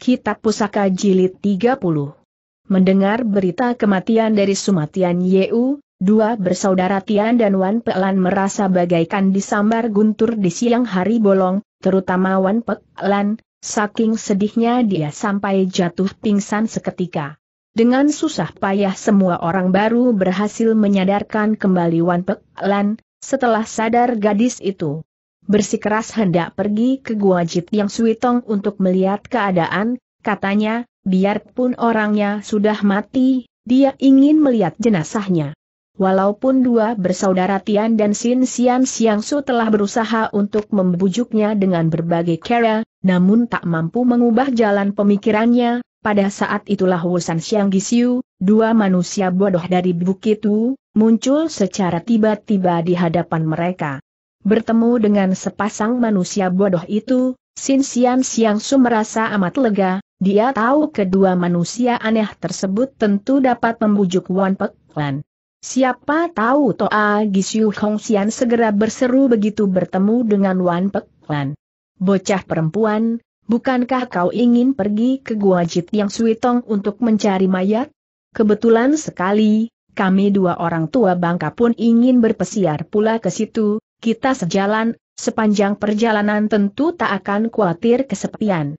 Kitab Pusaka Jilid 30. Mendengar berita kematian dari Sumatian Yeu, dua bersaudara Tian dan Wan Pelan merasa bagaikan disambar guntur di siang hari bolong, terutama Wan Pelan, saking sedihnya dia sampai jatuh pingsan seketika. Dengan susah payah semua orang baru berhasil menyadarkan kembali Wan Pelan, setelah sadar gadis itu bersikeras hendak pergi ke Gua Jit yang Suitong untuk melihat keadaan, katanya, biarpun orangnya sudah mati, dia ingin melihat jenazahnya. Walaupun dua bersaudara Tian dan Sin Sian Siang Su telah berusaha untuk membujuknya dengan berbagai cara, namun tak mampu mengubah jalan pemikirannya, pada saat itulah Wusan Siang Gisiu, dua manusia bodoh dari Bukit itu, muncul secara tiba-tiba di hadapan mereka. Bertemu dengan sepasang manusia bodoh itu, Sin Sian Siang Su merasa amat lega, dia tahu kedua manusia aneh tersebut tentu dapat membujuk Wan Pek Lan. Siapa tahu Toa Gisiu Hong Sian segera berseru begitu bertemu dengan Wan Pek Lan. Bocah perempuan, bukankah kau ingin pergi ke Gua Jit yang Suitong untuk mencari mayat? Kebetulan sekali, kami dua orang tua bangka pun ingin berpesiar pula ke situ, kita sejalan, sepanjang perjalanan tentu tak akan khawatir kesepian.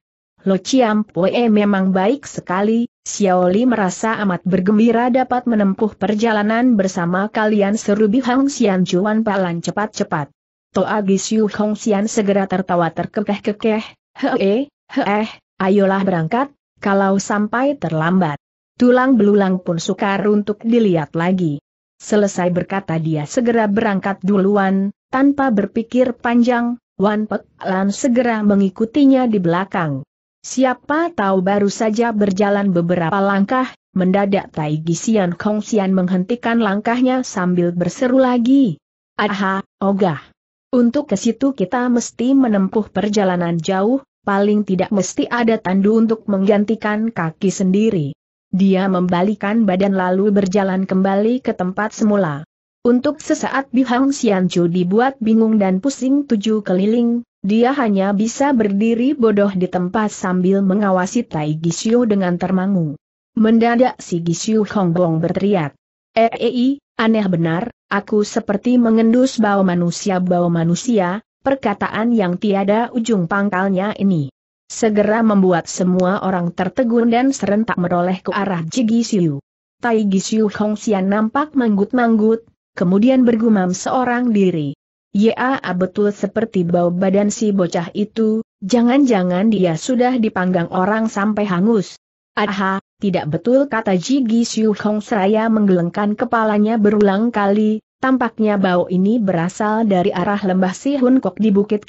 Lo Chiam Pue memang baik sekali, Xiaoli merasa amat bergembira dapat menempuh perjalanan bersama kalian seru Bihang Xian Juan Palan cepat-cepat. Toa Siu Hong Xian segera tertawa terkekeh-kekeh, hee, eh, hee, eh, ayolah berangkat, kalau sampai terlambat. Tulang belulang pun sukar untuk dilihat lagi. Selesai berkata dia segera berangkat duluan, tanpa berpikir panjang, Wan Pek Lan segera mengikutinya di belakang. Siapa tahu baru saja berjalan beberapa langkah, mendadak Tai Gisian Kong Sian menghentikan langkahnya sambil berseru lagi. Aha, ogah. Untuk ke situ kita mesti menempuh perjalanan jauh, paling tidak mesti ada tandu untuk menggantikan kaki sendiri. Dia membalikan badan lalu berjalan kembali ke tempat semula. Untuk sesaat Bihang Xianchu dibuat bingung dan pusing tujuh keliling, dia hanya bisa berdiri bodoh di tempat sambil mengawasi Tai Gisyu dengan termangu. Mendadak si Gisyu Hongbong berteriak. Eei, eh, eh, eh, aneh benar, aku seperti mengendus bau manusia-bau manusia, perkataan yang tiada ujung pangkalnya ini. Segera membuat semua orang tertegun dan serentak meroleh ke arah Ji Jigisiu. Tai Gisiu Hong Xian nampak manggut-manggut, kemudian bergumam seorang diri. Ya, betul seperti bau badan si bocah itu, jangan-jangan dia sudah dipanggang orang sampai hangus. Aha, tidak betul kata Jigi Siu Hong seraya menggelengkan kepalanya berulang kali, tampaknya bau ini berasal dari arah lembah Si Hun Kok di Bukit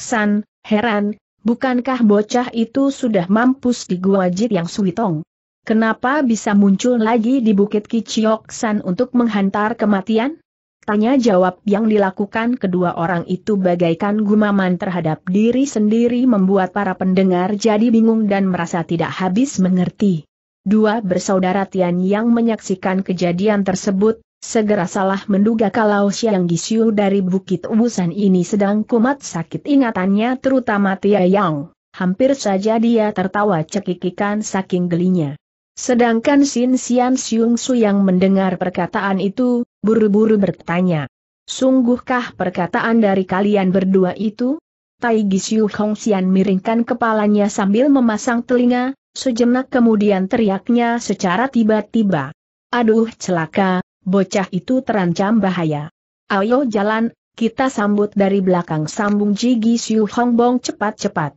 San, heran, bukankah bocah itu sudah mampus di gua Jit yang Suitong? Kenapa bisa muncul lagi di Bukit San untuk menghantar kematian? Tanya jawab yang dilakukan kedua orang itu bagaikan gumaman terhadap diri sendiri membuat para pendengar jadi bingung dan merasa tidak habis mengerti. Dua bersaudara Tian yang menyaksikan kejadian tersebut, segera salah menduga kalau Xiang Gisiu dari Bukit Ubusan ini sedang kumat sakit ingatannya terutama Tia Yang. Hampir saja dia tertawa cekikikan saking gelinya. Sedangkan Xin Xian Xiong Su yang mendengar perkataan itu, buru-buru bertanya. Sungguhkah perkataan dari kalian berdua itu? Tai Xiu Hong Xian miringkan kepalanya sambil memasang telinga, sejenak kemudian teriaknya secara tiba-tiba. Aduh celaka, bocah itu terancam bahaya. Ayo jalan, kita sambut dari belakang sambung Ji Xiu Hong Bong cepat-cepat.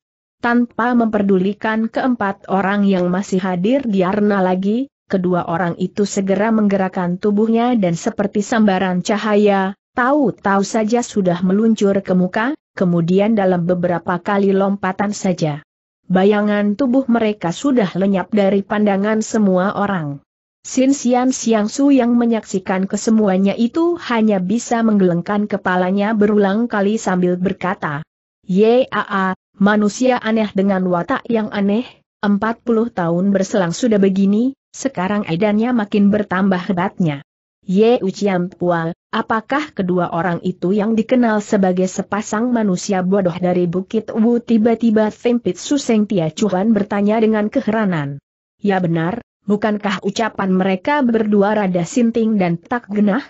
Tanpa memperdulikan keempat orang yang masih hadir di arena lagi, kedua orang itu segera menggerakkan tubuhnya dan seperti sambaran cahaya, tahu-tahu saja sudah meluncur ke muka, kemudian dalam beberapa kali lompatan saja. Bayangan tubuh mereka sudah lenyap dari pandangan semua orang. Sin Sian Siang Su yang menyaksikan kesemuanya itu hanya bisa menggelengkan kepalanya berulang kali sambil berkata, Yaa, manusia aneh dengan watak yang aneh, 40 tahun berselang sudah begini, sekarang edannya makin bertambah hebatnya. Ye Uciam Pual, apakah kedua orang itu yang dikenal sebagai sepasang manusia bodoh dari Bukit Wu tiba-tiba Fempit Suseng Tia Chuan bertanya dengan keheranan. Ya benar, bukankah ucapan mereka berdua rada sinting dan tak genah?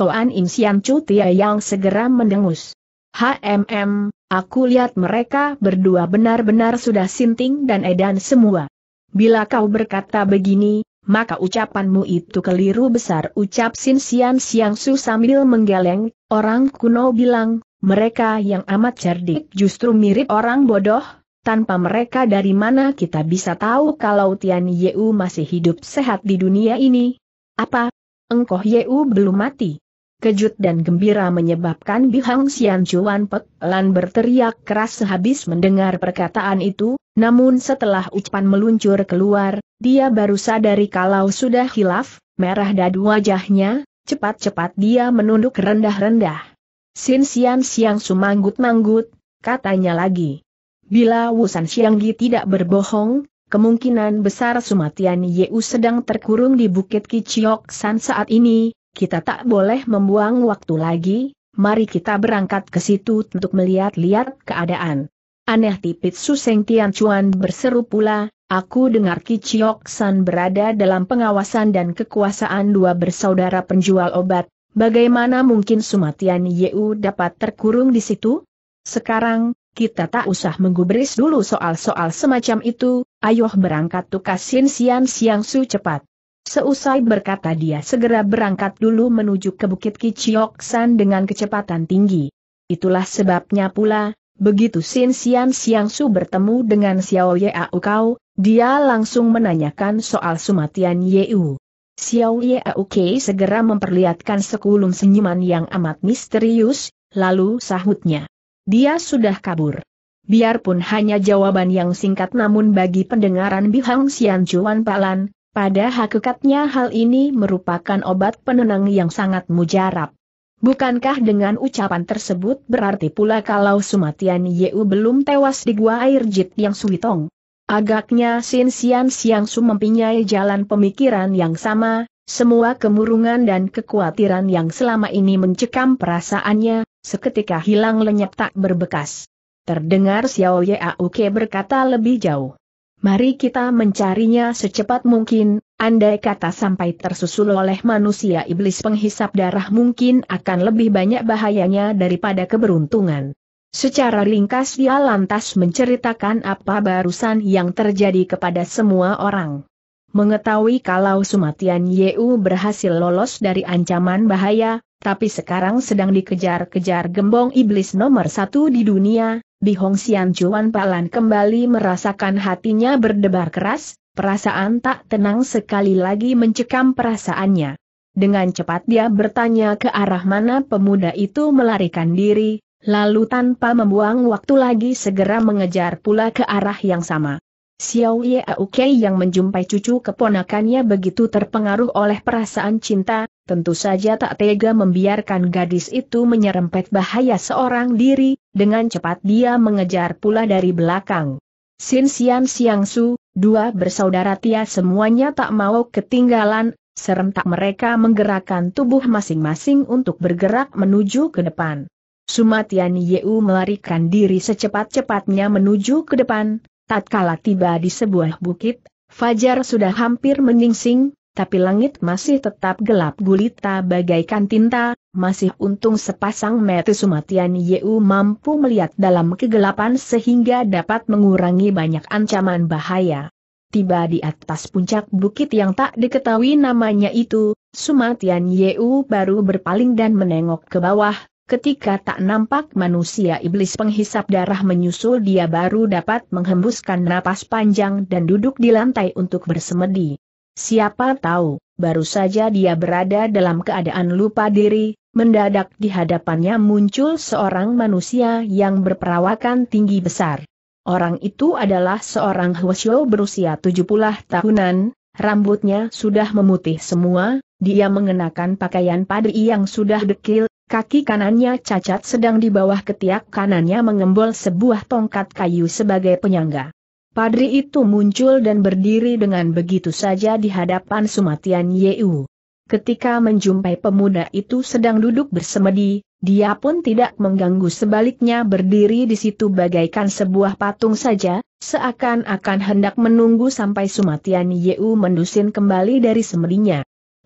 Toan Im Sian Chu Tia yang segera mendengus. HMM, aku lihat mereka berdua benar-benar sudah sinting dan edan semua. Bila kau berkata begini, maka ucapanmu itu keliru besar ucap Sin Sian Siang Su sambil menggeleng, orang kuno bilang, mereka yang amat cerdik justru mirip orang bodoh, tanpa mereka dari mana kita bisa tahu kalau Tian Yeu masih hidup sehat di dunia ini? Apa? Engkoh Yeu belum mati? kejut dan gembira menyebabkan Bihang Xian Chuan Pek Lan berteriak keras sehabis mendengar perkataan itu, namun setelah ucapan meluncur keluar, dia baru sadari kalau sudah hilaf, merah dadu wajahnya, cepat-cepat dia menunduk rendah-rendah. Sin Xian Siang sumanggut-manggut, katanya lagi. Bila Wusan Yi tidak berbohong, kemungkinan besar Sumatian Yeu sedang terkurung di Bukit Kiciok San saat ini, kita tak boleh membuang waktu lagi, mari kita berangkat ke situ untuk melihat-lihat keadaan. Aneh tipit Suseng Tian Chuan berseru pula, aku dengar Kiciok San berada dalam pengawasan dan kekuasaan dua bersaudara penjual obat, bagaimana mungkin Sumatian Yeu dapat terkurung di situ? Sekarang, kita tak usah menggubris dulu soal-soal semacam itu, ayoh berangkat tukas Sian Siang Su cepat. Seusai berkata dia segera berangkat dulu menuju ke Bukit Kichioksan dengan kecepatan tinggi. Itulah sebabnya pula, begitu Sin Sian Siang Su bertemu dengan Xiao Au Kau, dia langsung menanyakan soal sumatian U. Xiao Au Kei segera memperlihatkan sekulum senyuman yang amat misterius, lalu sahutnya. Dia sudah kabur. Biarpun hanya jawaban yang singkat namun bagi pendengaran Bihang Sian Chuan Palan, pada hakikatnya hal ini merupakan obat penenang yang sangat mujarab. Bukankah dengan ucapan tersebut berarti pula kalau Sumatian Yeu belum tewas di gua air Jit yang Suitong? Agaknya Sin Sian Siang Su mempunyai jalan pemikiran yang sama, semua kemurungan dan kekhawatiran yang selama ini mencekam perasaannya, seketika hilang lenyap tak berbekas. Terdengar Xiao Yauke berkata lebih jauh. Mari kita mencarinya secepat mungkin, andai kata sampai tersusul oleh manusia iblis penghisap darah mungkin akan lebih banyak bahayanya daripada keberuntungan. Secara ringkas dia lantas menceritakan apa barusan yang terjadi kepada semua orang. Mengetahui kalau Sumatian Yeu berhasil lolos dari ancaman bahaya, tapi sekarang sedang dikejar-kejar gembong iblis nomor satu di dunia, Bihong Sian Chuan Palan kembali merasakan hatinya berdebar keras, perasaan tak tenang sekali lagi mencekam perasaannya. Dengan cepat dia bertanya ke arah mana pemuda itu melarikan diri, lalu tanpa membuang waktu lagi segera mengejar pula ke arah yang sama. Xiao Ye Aukei yang menjumpai cucu keponakannya begitu terpengaruh oleh perasaan cinta, tentu saja tak tega membiarkan gadis itu menyerempet bahaya seorang diri, dengan cepat dia mengejar pula dari belakang. Xin Xian Xiang Su, dua bersaudara Tia semuanya tak mau ketinggalan, serentak mereka menggerakkan tubuh masing-masing untuk bergerak menuju ke depan. Sumatian Yeu melarikan diri secepat-cepatnya menuju ke depan, Tatkala tiba di sebuah bukit, Fajar sudah hampir menyingsing, tapi langit masih tetap gelap gulita bagaikan tinta, masih untung sepasang mata Sumatian Yeu mampu melihat dalam kegelapan sehingga dapat mengurangi banyak ancaman bahaya. Tiba di atas puncak bukit yang tak diketahui namanya itu, Sumatian Yeu baru berpaling dan menengok ke bawah, Ketika tak nampak manusia iblis penghisap darah menyusul dia baru dapat menghembuskan napas panjang dan duduk di lantai untuk bersemedi. Siapa tahu, baru saja dia berada dalam keadaan lupa diri, mendadak di hadapannya muncul seorang manusia yang berperawakan tinggi besar. Orang itu adalah seorang Hwasyo berusia 70 tahunan, rambutnya sudah memutih semua, dia mengenakan pakaian padi yang sudah dekil, Kaki kanannya cacat sedang di bawah ketiak kanannya mengembol sebuah tongkat kayu sebagai penyangga. Padri itu muncul dan berdiri dengan begitu saja di hadapan Sumatian Yeu. Ketika menjumpai pemuda itu sedang duduk bersemedi, dia pun tidak mengganggu sebaliknya berdiri di situ bagaikan sebuah patung saja, seakan-akan hendak menunggu sampai Sumatian Yeu mendusin kembali dari semedinya.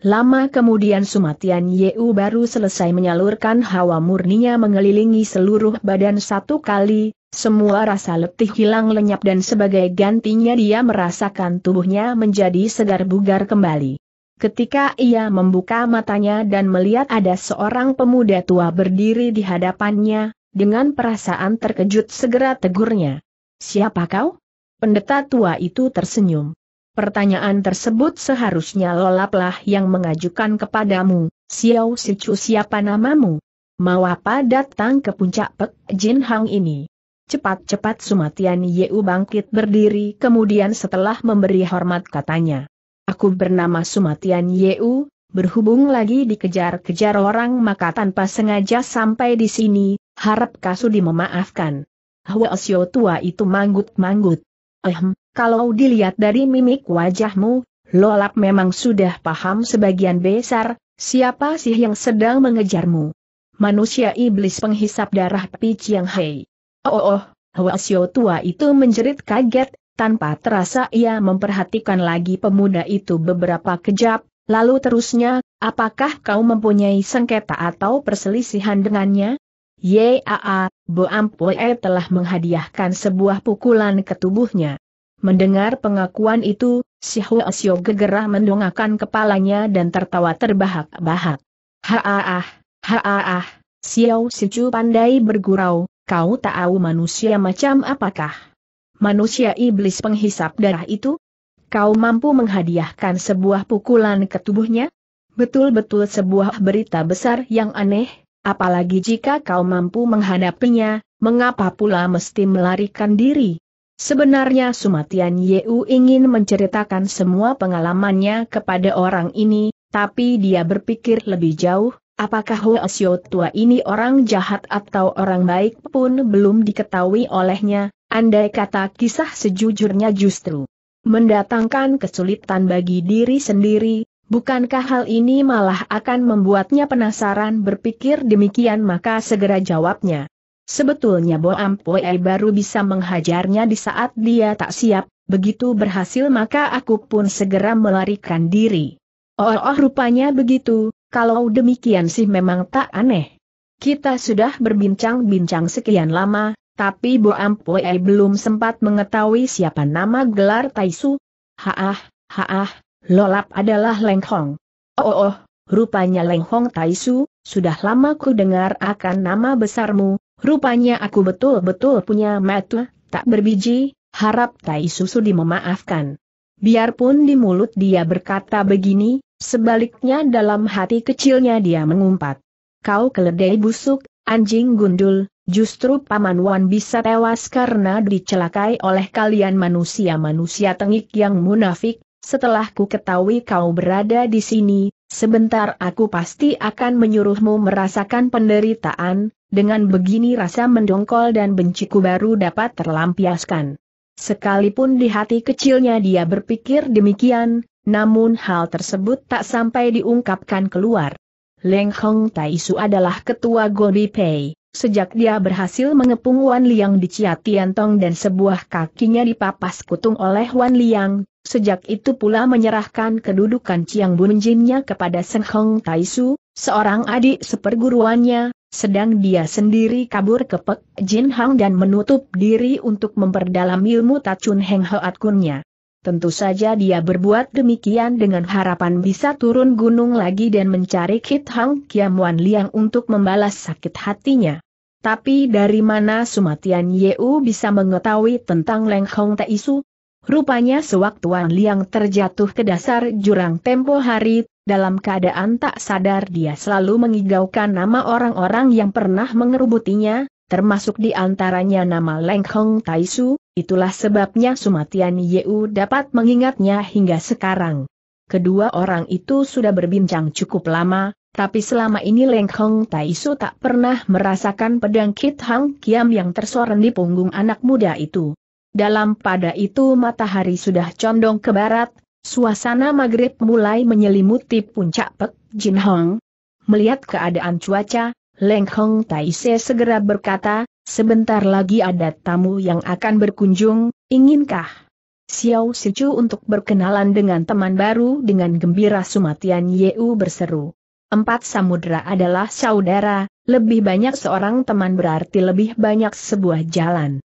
Lama kemudian Sumatian Yeu baru selesai menyalurkan hawa murninya mengelilingi seluruh badan satu kali, semua rasa letih hilang lenyap dan sebagai gantinya dia merasakan tubuhnya menjadi segar bugar kembali. Ketika ia membuka matanya dan melihat ada seorang pemuda tua berdiri di hadapannya, dengan perasaan terkejut segera tegurnya. Siapa kau? Pendeta tua itu tersenyum. Pertanyaan tersebut seharusnya lolaplah yang mengajukan kepadamu, Xiao Sichu siapa namamu? Mau apa datang ke puncak Pek Jin Hang ini? Cepat-cepat Sumatian Yeu bangkit berdiri kemudian setelah memberi hormat katanya. Aku bernama Sumatian Yeu, berhubung lagi dikejar-kejar orang maka tanpa sengaja sampai di sini, harap Kasudi memaafkan. Hwa Sio tua itu manggut-manggut. Ehem, kalau dilihat dari mimik wajahmu, Lolap memang sudah paham sebagian besar, siapa sih yang sedang mengejarmu? Manusia iblis penghisap darah Pi yang Hei. Oh oh, Hwasyo oh, tua itu menjerit kaget, tanpa terasa ia memperhatikan lagi pemuda itu beberapa kejap, lalu terusnya, apakah kau mempunyai sengketa atau perselisihan dengannya? Yaa, Bo Ampue eh, telah menghadiahkan sebuah pukulan ke tubuhnya. Mendengar pengakuan itu, si Hua Sio gegerah mendongakkan kepalanya dan tertawa terbahak-bahak. Haaah, haaah, Xiao Sicu pandai bergurau, kau tak tahu manusia macam apakah? Manusia iblis penghisap darah itu? Kau mampu menghadiahkan sebuah pukulan ke tubuhnya? Betul-betul sebuah berita besar yang aneh, apalagi jika kau mampu menghadapinya, mengapa pula mesti melarikan diri? Sebenarnya Sumatian Yeu ingin menceritakan semua pengalamannya kepada orang ini, tapi dia berpikir lebih jauh, apakah Hoesyo tua ini orang jahat atau orang baik pun belum diketahui olehnya, andai kata kisah sejujurnya justru mendatangkan kesulitan bagi diri sendiri, bukankah hal ini malah akan membuatnya penasaran berpikir demikian maka segera jawabnya. Sebetulnya Bo Ampue baru bisa menghajarnya di saat dia tak siap, begitu berhasil maka aku pun segera melarikan diri. Oh, oh rupanya begitu, kalau demikian sih memang tak aneh. Kita sudah berbincang-bincang sekian lama, tapi Bo Ampue belum sempat mengetahui siapa nama gelar Taisu. Haah, haah, lolap adalah Lengkong. Oh, oh, oh rupanya Lengkong Taisu, sudah lama ku dengar akan nama besarmu, Rupanya aku betul-betul punya metu, tak berbiji, harap Tai Susu memaafkan. Biarpun di mulut dia berkata begini, sebaliknya dalam hati kecilnya dia mengumpat. Kau keledai busuk, anjing gundul, justru Paman Wan bisa tewas karena dicelakai oleh kalian manusia-manusia tengik yang munafik, setelah ku ketahui kau berada di sini, sebentar aku pasti akan menyuruhmu merasakan penderitaan, dengan begini rasa mendongkol dan benciku baru dapat terlampiaskan. Sekalipun di hati kecilnya dia berpikir demikian, namun hal tersebut tak sampai diungkapkan keluar. Leng Hong Taisu adalah ketua Gori Pei. Sejak dia berhasil mengepung Wan Liang di Chia Tong dan sebuah kakinya dipapas kutung oleh Wan Liang, sejak itu pula menyerahkan kedudukan Chiang Jinnya kepada Seng Hong Taisu, seorang adik seperguruannya, sedang dia sendiri kabur ke Pek Jin Hang dan menutup diri untuk memperdalam ilmu Tacun Heng Hoat Kunnya. Tentu saja dia berbuat demikian dengan harapan bisa turun gunung lagi dan mencari Kit Hang Wan Liang untuk membalas sakit hatinya. Tapi dari mana Sumatian Yeu bisa mengetahui tentang Leng Hong Taisu? Rupanya sewaktu Wan Liang terjatuh ke dasar jurang tempo hari, dalam keadaan tak sadar dia selalu mengigaukan nama orang-orang yang pernah mengerubutinya, termasuk di antaranya nama Leng Hong Taisu, itulah sebabnya Sumatian Yeu dapat mengingatnya hingga sekarang. Kedua orang itu sudah berbincang cukup lama, tapi selama ini Leng Hong Taisu tak pernah merasakan pedang Kit Hang Kiam yang tersorong di punggung anak muda itu. Dalam pada itu matahari sudah condong ke barat, Suasana maghrib mulai menyelimuti puncak Pek Jin Hong. Melihat keadaan cuaca, Leng Hong Taise segera berkata, sebentar lagi ada tamu yang akan berkunjung, inginkah? Xiao Sichu untuk berkenalan dengan teman baru dengan gembira Sumatian Yeu berseru. Empat samudera adalah saudara, lebih banyak seorang teman berarti lebih banyak sebuah jalan.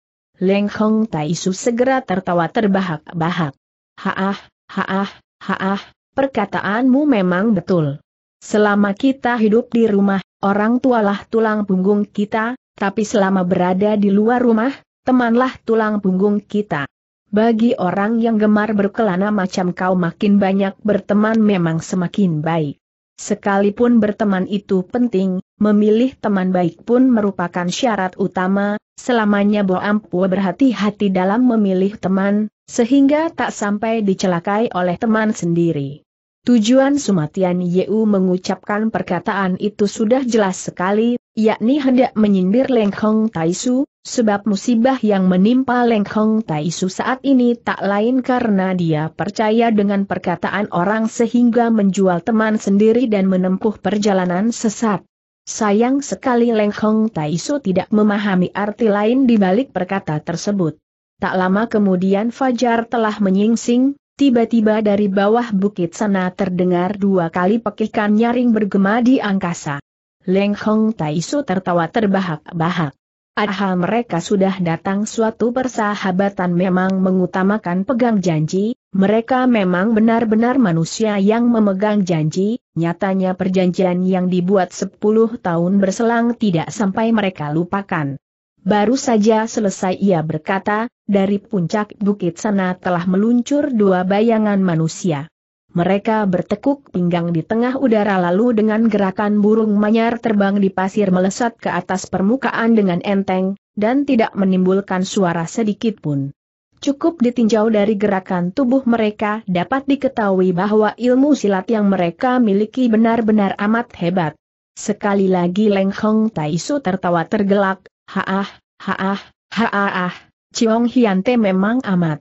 Leng Hong Taisu segera tertawa terbahak-bahak. Haah, Haah, haah, perkataanmu memang betul. Selama kita hidup di rumah, orang tualah tulang punggung kita, tapi selama berada di luar rumah, temanlah tulang punggung kita. Bagi orang yang gemar berkelana macam kau makin banyak berteman memang semakin baik. Sekalipun berteman itu penting, memilih teman baik pun merupakan syarat utama, selamanya Bo berhati-hati dalam memilih teman, sehingga tak sampai dicelakai oleh teman sendiri. Tujuan Sumatian Yeu mengucapkan perkataan itu sudah jelas sekali, yakni hendak menyindir Leng Hong Taisu, sebab musibah yang menimpa Leng Hong Taisu saat ini tak lain karena dia percaya dengan perkataan orang sehingga menjual teman sendiri dan menempuh perjalanan sesat. Sayang sekali Leng Hong Taisu tidak memahami arti lain di balik perkata tersebut. Tak lama kemudian Fajar telah menyingsing, tiba-tiba dari bawah bukit sana terdengar dua kali pekikan nyaring bergema di angkasa. Leng Hong Taisu tertawa terbahak-bahak. Aha mereka sudah datang suatu persahabatan memang mengutamakan pegang janji, mereka memang benar-benar manusia yang memegang janji, nyatanya perjanjian yang dibuat 10 tahun berselang tidak sampai mereka lupakan. Baru saja selesai ia berkata, dari puncak bukit sana telah meluncur dua bayangan manusia. Mereka bertekuk pinggang di tengah udara lalu dengan gerakan burung manyar terbang di pasir melesat ke atas permukaan dengan enteng, dan tidak menimbulkan suara sedikit pun. Cukup ditinjau dari gerakan tubuh mereka dapat diketahui bahwa ilmu silat yang mereka miliki benar-benar amat hebat. Sekali lagi Leng Hong Taisu tertawa tergelak, haah, haah, haah, Ciong Hyante memang amat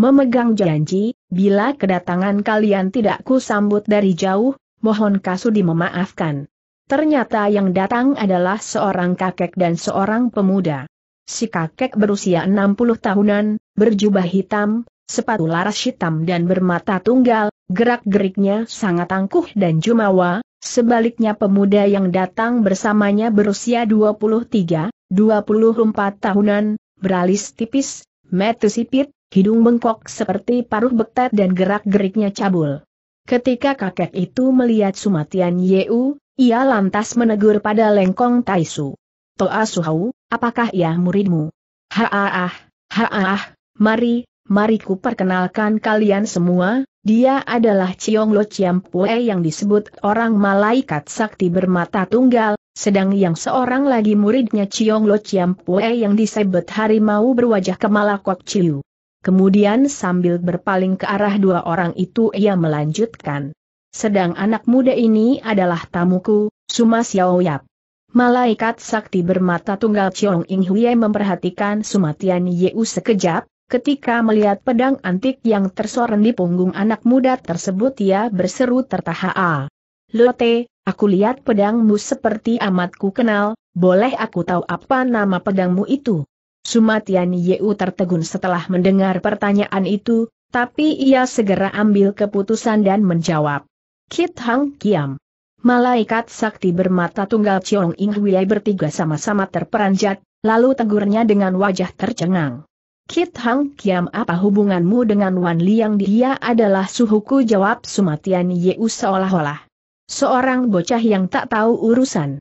memegang janji, Bila kedatangan kalian tidak ku sambut dari jauh, mohon Kasudi memaafkan. Ternyata yang datang adalah seorang kakek dan seorang pemuda. Si kakek berusia 60 tahunan, berjubah hitam, sepatu laras hitam dan bermata tunggal, gerak-geriknya sangat angkuh dan jumawa, sebaliknya pemuda yang datang bersamanya berusia 23, 24 tahunan, beralis tipis, mata sipit, hidung bengkok seperti paruh betet dan gerak-geriknya cabul. Ketika kakek itu melihat Sumatian Yeu, ia lantas menegur pada Lengkong Taisu. Toa Suhau, apakah ia muridmu? Haaah, haaah, mari, mari ku perkenalkan kalian semua, dia adalah ciong Lo chiam Pue yang disebut orang malaikat sakti bermata tunggal, sedang yang seorang lagi muridnya ciong Lo chiam Pue yang disebut harimau berwajah kemalakok Ciu. Kemudian sambil berpaling ke arah dua orang itu ia melanjutkan. Sedang anak muda ini adalah tamuku, Suma Xiao Yap. Malaikat sakti bermata tunggal Chong Ing Huye memperhatikan Sumatian Yeu sekejap, ketika melihat pedang antik yang tersoren di punggung anak muda tersebut ia berseru tertaha. Lote, aku lihat pedangmu seperti amatku kenal, boleh aku tahu apa nama pedangmu itu? Sumatian Yeu tertegun setelah mendengar pertanyaan itu, tapi ia segera ambil keputusan dan menjawab. Kit Hang Kiam. Malaikat sakti bermata tunggal Chiong Ing Wei bertiga sama-sama terperanjat, lalu tegurnya dengan wajah tercengang. Kit Hang Kiam apa hubunganmu dengan Wan Liang dia adalah suhuku jawab Sumatian Yeu seolah-olah. Seorang bocah yang tak tahu urusan.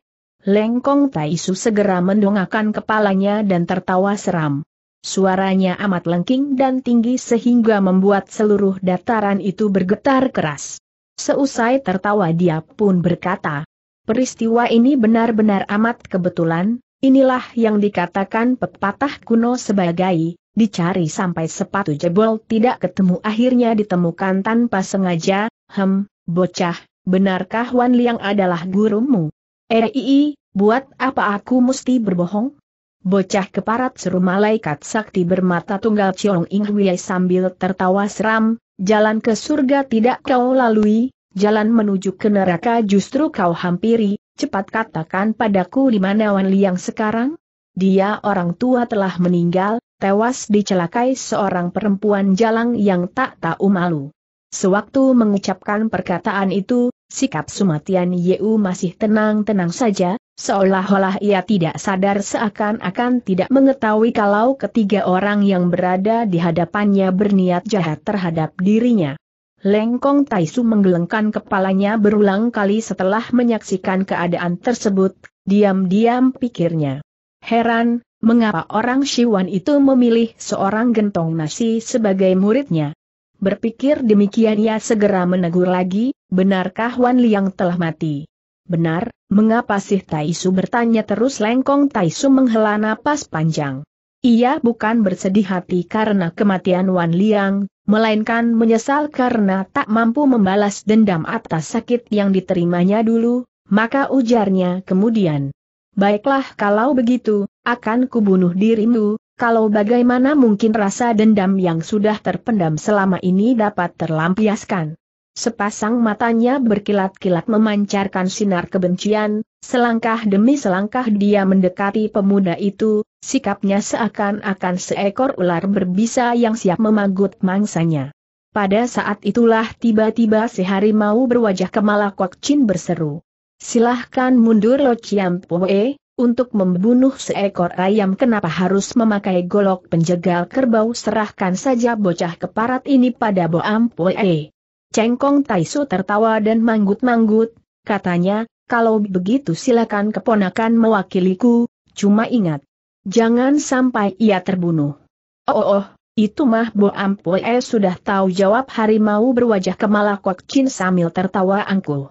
Lengkong Taisu segera mendongakkan kepalanya dan tertawa seram. Suaranya amat lengking dan tinggi sehingga membuat seluruh dataran itu bergetar keras. Seusai tertawa dia pun berkata, peristiwa ini benar-benar amat kebetulan, inilah yang dikatakan pepatah kuno sebagai, dicari sampai sepatu jebol tidak ketemu akhirnya ditemukan tanpa sengaja, hem, bocah, benarkah Wan Liang adalah gurumu? RII, Buat apa aku mesti berbohong? Bocah keparat seru malaikat sakti bermata tunggal ciong Ing sambil tertawa seram, jalan ke surga tidak kau lalui, jalan menuju ke neraka justru kau hampiri, cepat katakan padaku di mana Wan Liang sekarang? Dia orang tua telah meninggal, tewas dicelakai seorang perempuan jalang yang tak tahu malu. Sewaktu mengucapkan perkataan itu, Sikap Sumatian Yeu masih tenang-tenang saja, seolah-olah ia tidak sadar seakan-akan tidak mengetahui kalau ketiga orang yang berada di hadapannya berniat jahat terhadap dirinya. Lengkong Taisu menggelengkan kepalanya berulang kali setelah menyaksikan keadaan tersebut, diam-diam pikirnya. Heran, mengapa orang Siwan itu memilih seorang gentong nasi sebagai muridnya? Berpikir demikian ia segera menegur lagi, benarkah Wan Liang telah mati? Benar, mengapa sih Taisu bertanya terus lengkong Taisu menghela napas panjang. Ia bukan bersedih hati karena kematian Wan Liang, melainkan menyesal karena tak mampu membalas dendam atas sakit yang diterimanya dulu, maka ujarnya kemudian. Baiklah kalau begitu, akan kubunuh dirimu, kalau bagaimana mungkin rasa dendam yang sudah terpendam selama ini dapat terlampiaskan. Sepasang matanya berkilat-kilat memancarkan sinar kebencian, selangkah demi selangkah dia mendekati pemuda itu, sikapnya seakan-akan seekor ular berbisa yang siap memagut mangsanya. Pada saat itulah tiba-tiba si harimau berwajah kemalakok Chin berseru. Silahkan mundur Lo Chiam Poe, untuk membunuh seekor ayam kenapa harus memakai golok penjegal kerbau serahkan saja bocah keparat ini pada Boam Poe. Cengkong Taisu tertawa dan manggut-manggut, katanya, kalau begitu silakan keponakan mewakiliku, cuma ingat. Jangan sampai ia terbunuh. Oh, oh, oh itu mah Bo Ampoe eh, sudah tahu jawab harimau berwajah kemala Kok Chin sambil tertawa angkuh.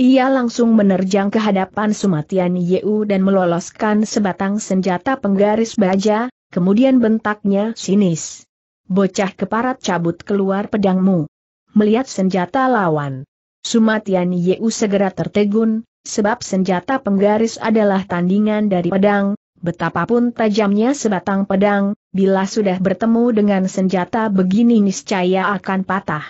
Ia langsung menerjang ke hadapan Sumatian Yeu dan meloloskan sebatang senjata penggaris baja, kemudian bentaknya sinis. Bocah keparat cabut keluar pedangmu melihat senjata lawan. Sumatian Yeu segera tertegun, sebab senjata penggaris adalah tandingan dari pedang, betapapun tajamnya sebatang pedang, bila sudah bertemu dengan senjata begini niscaya akan patah.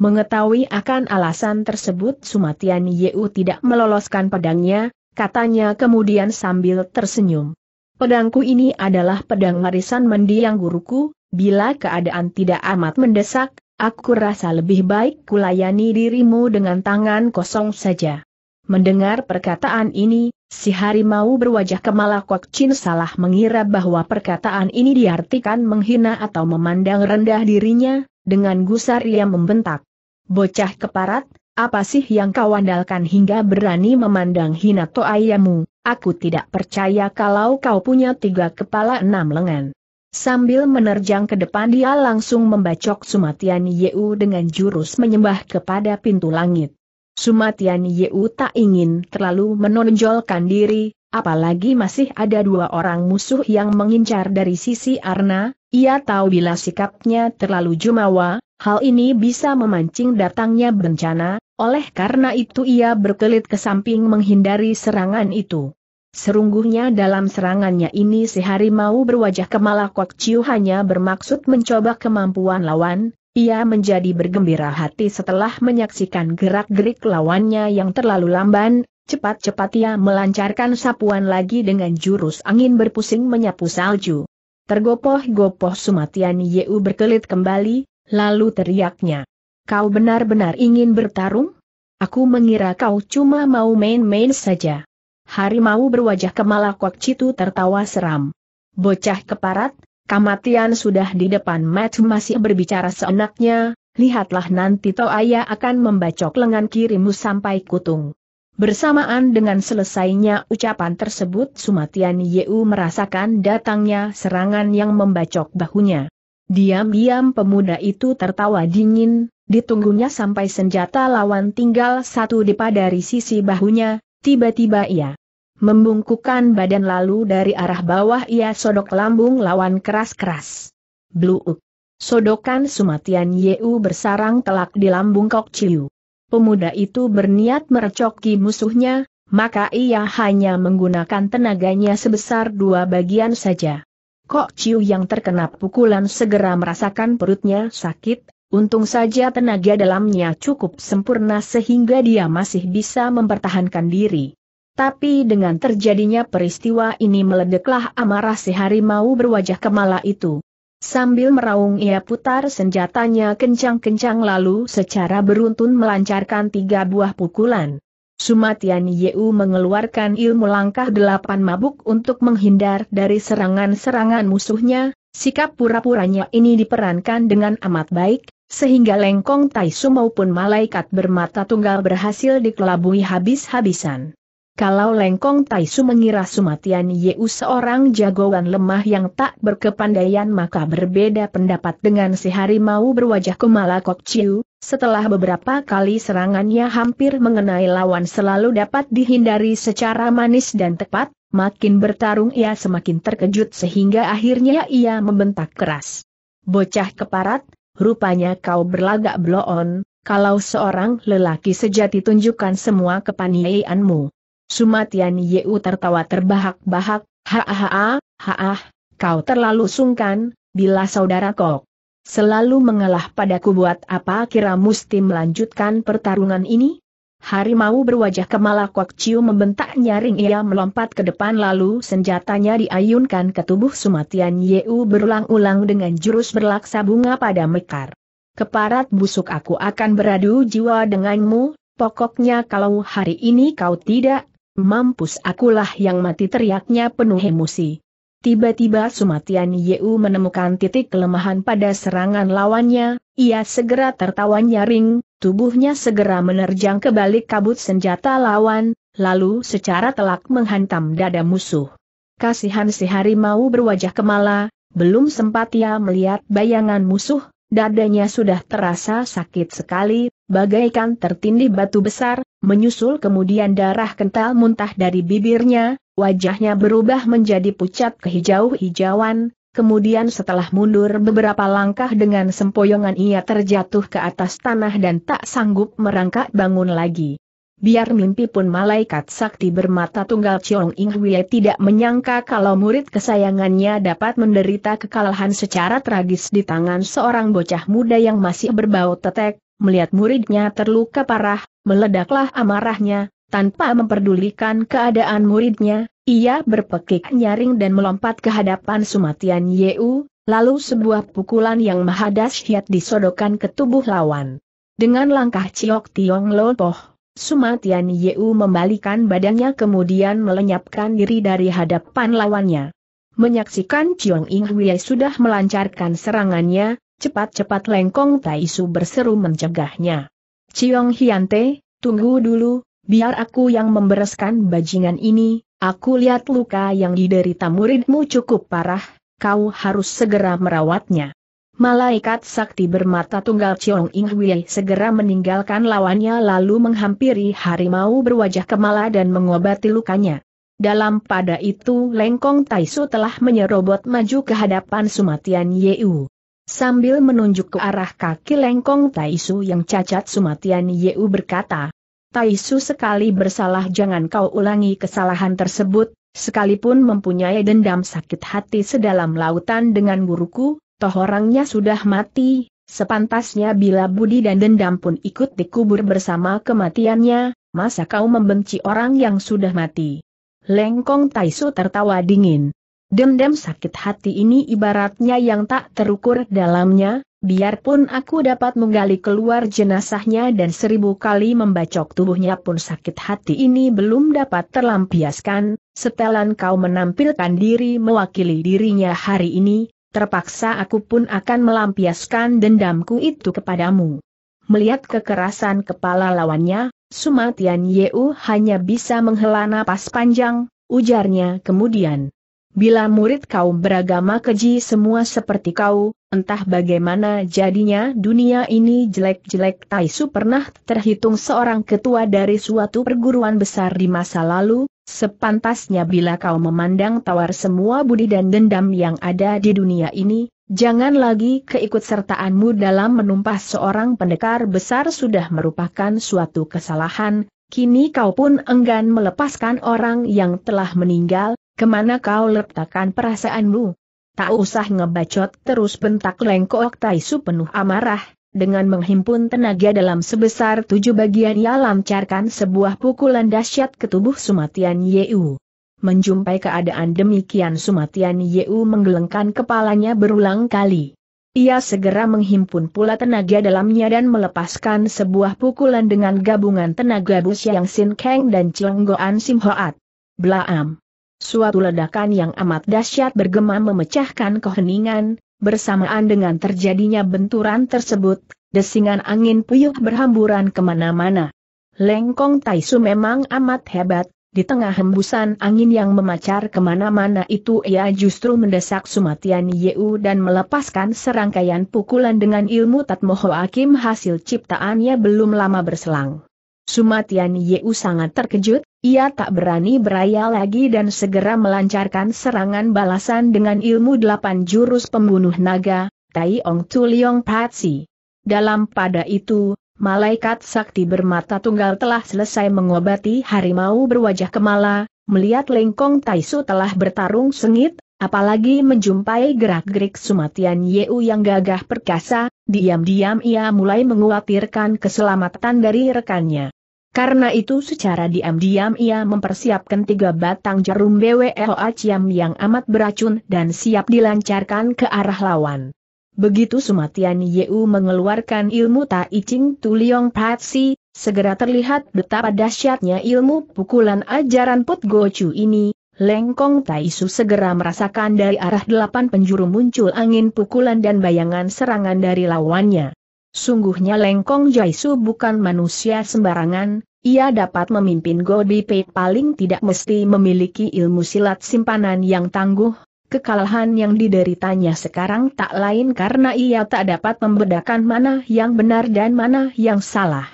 Mengetahui akan alasan tersebut Sumatian Yeu tidak meloloskan pedangnya, katanya kemudian sambil tersenyum. Pedangku ini adalah pedang warisan mendiang guruku, bila keadaan tidak amat mendesak, Aku rasa lebih baik kulayani dirimu dengan tangan kosong saja. Mendengar perkataan ini, si harimau berwajah kemalakok Chin salah mengira bahwa perkataan ini diartikan menghina atau memandang rendah dirinya, dengan gusar ia membentak. Bocah keparat, apa sih yang kau andalkan hingga berani memandang hina to ayamu, Aku tidak percaya kalau kau punya tiga kepala enam lengan. Sambil menerjang ke depan dia langsung membacok Sumatian Yeu dengan jurus menyembah kepada pintu langit. Sumatian Yeu tak ingin terlalu menonjolkan diri, apalagi masih ada dua orang musuh yang mengincar dari sisi Arna, ia tahu bila sikapnya terlalu jumawa, hal ini bisa memancing datangnya bencana, oleh karena itu ia berkelit ke samping menghindari serangan itu. Serungguhnya dalam serangannya ini si harimau berwajah Kok Ciu hanya bermaksud mencoba kemampuan lawan, ia menjadi bergembira hati setelah menyaksikan gerak-gerik lawannya yang terlalu lamban, cepat-cepat ia melancarkan sapuan lagi dengan jurus angin berpusing menyapu salju. Tergopoh-gopoh Sumatian Yeu berkelit kembali, lalu teriaknya. Kau benar-benar ingin bertarung? Aku mengira kau cuma mau main-main saja. Harimau berwajah kok citu tertawa seram. Bocah keparat, kematian sudah di depan Mat masih berbicara seenaknya, lihatlah nanti Toaya akan membacok lengan kirimu sampai kutung. Bersamaan dengan selesainya ucapan tersebut Sumatian Yeu merasakan datangnya serangan yang membacok bahunya. Diam-diam pemuda itu tertawa dingin, ditunggunya sampai senjata lawan tinggal satu dipadari sisi bahunya, Tiba-tiba ia membungkukkan badan lalu dari arah bawah ia sodok lambung lawan keras-keras. Bluuk. Sodokan Sumatian Yeu bersarang telak di lambung Kok Ciu. Pemuda itu berniat merecoki musuhnya, maka ia hanya menggunakan tenaganya sebesar dua bagian saja. Kok Ciu yang terkena pukulan segera merasakan perutnya sakit Untung saja tenaga dalamnya cukup sempurna sehingga dia masih bisa mempertahankan diri. Tapi dengan terjadinya peristiwa ini meledeklah amarah si harimau berwajah kemala itu. Sambil meraung ia putar senjatanya kencang-kencang lalu secara beruntun melancarkan tiga buah pukulan. Sumatian Yeu mengeluarkan ilmu langkah delapan mabuk untuk menghindar dari serangan-serangan musuhnya, sikap pura-puranya ini diperankan dengan amat baik, sehingga Lengkong Taisu maupun malaikat bermata tunggal berhasil dikelabui habis-habisan. Kalau Lengkong Taisu mengira Sumatian Yeu seorang jagoan lemah yang tak berkepandaian maka berbeda pendapat dengan si harimau berwajah Kumala Kok Chiu, setelah beberapa kali serangannya hampir mengenai lawan selalu dapat dihindari secara manis dan tepat, makin bertarung ia semakin terkejut sehingga akhirnya ia membentak keras. Bocah keparat, rupanya kau berlagak bloon, kalau seorang lelaki sejati tunjukkan semua kepaniaianmu. Sumatian Yeu tertawa terbahak-bahak, haa, haa, kau terlalu sungkan, bila saudara kok selalu mengalah padaku buat apa kira mesti melanjutkan pertarungan ini? Harimau berwajah Kwak Chiu membentak nyaring ia melompat ke depan lalu senjatanya diayunkan ke tubuh Sumatian Yeu berulang-ulang dengan jurus berlaksa bunga pada mekar. Keparat busuk aku akan beradu jiwa denganmu, pokoknya kalau hari ini kau tidak, mampus akulah yang mati teriaknya penuh emosi. Tiba-tiba Sumatian Yeu menemukan titik kelemahan pada serangan lawannya, ia segera tertawa nyaring, Tubuhnya segera menerjang ke balik kabut senjata lawan, lalu secara telak menghantam dada musuh. Kasihan si harimau berwajah kemala, belum sempat ia melihat bayangan musuh, dadanya sudah terasa sakit sekali, bagaikan tertindih batu besar, menyusul kemudian darah kental muntah dari bibirnya, wajahnya berubah menjadi pucat kehijau-hijauan, Kemudian setelah mundur beberapa langkah dengan sempoyongan ia terjatuh ke atas tanah dan tak sanggup merangkak bangun lagi. Biar mimpi pun malaikat sakti bermata tunggal Chong Ing Hwie tidak menyangka kalau murid kesayangannya dapat menderita kekalahan secara tragis di tangan seorang bocah muda yang masih berbau tetek, melihat muridnya terluka parah, meledaklah amarahnya, tanpa memperdulikan keadaan muridnya, ia berpekik nyaring dan melompat ke hadapan Sumatian Yeu, lalu sebuah pukulan yang maha dahsyat disodokkan ke tubuh lawan. Dengan langkah Ciok Tiong Lopoh, Sumatian Yeu membalikan badannya kemudian melenyapkan diri dari hadapan lawannya. Menyaksikan Ciong Ing Hui sudah melancarkan serangannya, cepat-cepat Lengkong Taisu berseru mencegahnya. Ciong Hiante, tunggu dulu, biar aku yang membereskan bajingan ini, Aku lihat luka yang diderita muridmu cukup parah, kau harus segera merawatnya. Malaikat sakti bermata tunggal Chong Ing Hui segera meninggalkan lawannya lalu menghampiri harimau berwajah kemala dan mengobati lukanya. Dalam pada itu Lengkong Taisu telah menyerobot maju ke hadapan Sumatian Yeu. Sambil menunjuk ke arah kaki Lengkong Taisu yang cacat Sumatian Yeu berkata, Taisu sekali bersalah jangan kau ulangi kesalahan tersebut, sekalipun mempunyai dendam sakit hati sedalam lautan dengan guruku, toh orangnya sudah mati, sepantasnya bila budi dan dendam pun ikut dikubur bersama kematiannya, masa kau membenci orang yang sudah mati. Lengkong Taisu tertawa dingin. Dendam sakit hati ini ibaratnya yang tak terukur dalamnya, Biarpun aku dapat menggali keluar jenazahnya dan seribu kali membacok tubuhnya pun sakit hati ini belum dapat terlampiaskan, setelan kau menampilkan diri mewakili dirinya hari ini, terpaksa aku pun akan melampiaskan dendamku itu kepadamu. Melihat kekerasan kepala lawannya, Sumatian Yeu hanya bisa menghela napas panjang, ujarnya kemudian. Bila murid kaum beragama keji semua seperti kau, entah bagaimana jadinya dunia ini jelek-jelek Taisu pernah terhitung seorang ketua dari suatu perguruan besar di masa lalu, sepantasnya bila kau memandang tawar semua budi dan dendam yang ada di dunia ini, Jangan lagi keikutsertaanmu dalam menumpah seorang pendekar besar sudah merupakan suatu kesalahan, kini kau pun enggan melepaskan orang yang telah meninggal, Kemana kau letakkan perasaanmu? Tak usah ngebacot terus bentak lengkok Taisu penuh amarah, dengan menghimpun tenaga dalam sebesar tujuh bagian ia lancarkan sebuah pukulan dahsyat ke tubuh Sumatian Yeu. Menjumpai keadaan demikian Sumatian Yeu menggelengkan kepalanya berulang kali. Ia segera menghimpun pula tenaga dalamnya dan melepaskan sebuah pukulan dengan gabungan tenaga Bus Yang Sin Kang dan Cheng Goan Sim Hoat. Blaam! Suatu ledakan yang amat dahsyat bergema memecahkan keheningan, bersamaan dengan terjadinya benturan tersebut, desingan angin puyuh berhamburan kemana-mana. Lengkong Taisu memang amat hebat, di tengah hembusan angin yang memacar kemana-mana itu ia justru mendesak Sumatian Yeu dan melepaskan serangkaian pukulan dengan ilmu Tatmoho akim hasil ciptaannya belum lama berselang. Sumatian Yeu sangat terkejut, ia tak berani beraya lagi dan segera melancarkan serangan balasan dengan ilmu delapan jurus pembunuh naga, Tai Ong Tuliong Patsi. Dalam pada itu, malaikat sakti bermata tunggal telah selesai mengobati harimau berwajah kemala, melihat Lengkong Taisu telah bertarung sengit, apalagi menjumpai gerak-gerik Sumatian Yeu yang gagah perkasa, diam-diam ia mulai menguatirkan keselamatan dari rekannya. Karena itu secara diam-diam ia mempersiapkan tiga batang jarum BWLA aciam yang amat beracun dan siap dilancarkan ke arah lawan. Begitu Sumatian Yeu mengeluarkan ilmu Tai Ching Tuliong Patsi, segera terlihat betapa dahsyatnya ilmu pukulan ajaran Put Gochu ini, Lengkong Su segera merasakan dari arah delapan penjuru muncul angin pukulan dan bayangan serangan dari lawannya. Sungguhnya Lengkong Jaisu bukan manusia sembarangan, ia dapat memimpin Pei paling tidak mesti memiliki ilmu silat simpanan yang tangguh, kekalahan yang dideritanya sekarang tak lain karena ia tak dapat membedakan mana yang benar dan mana yang salah.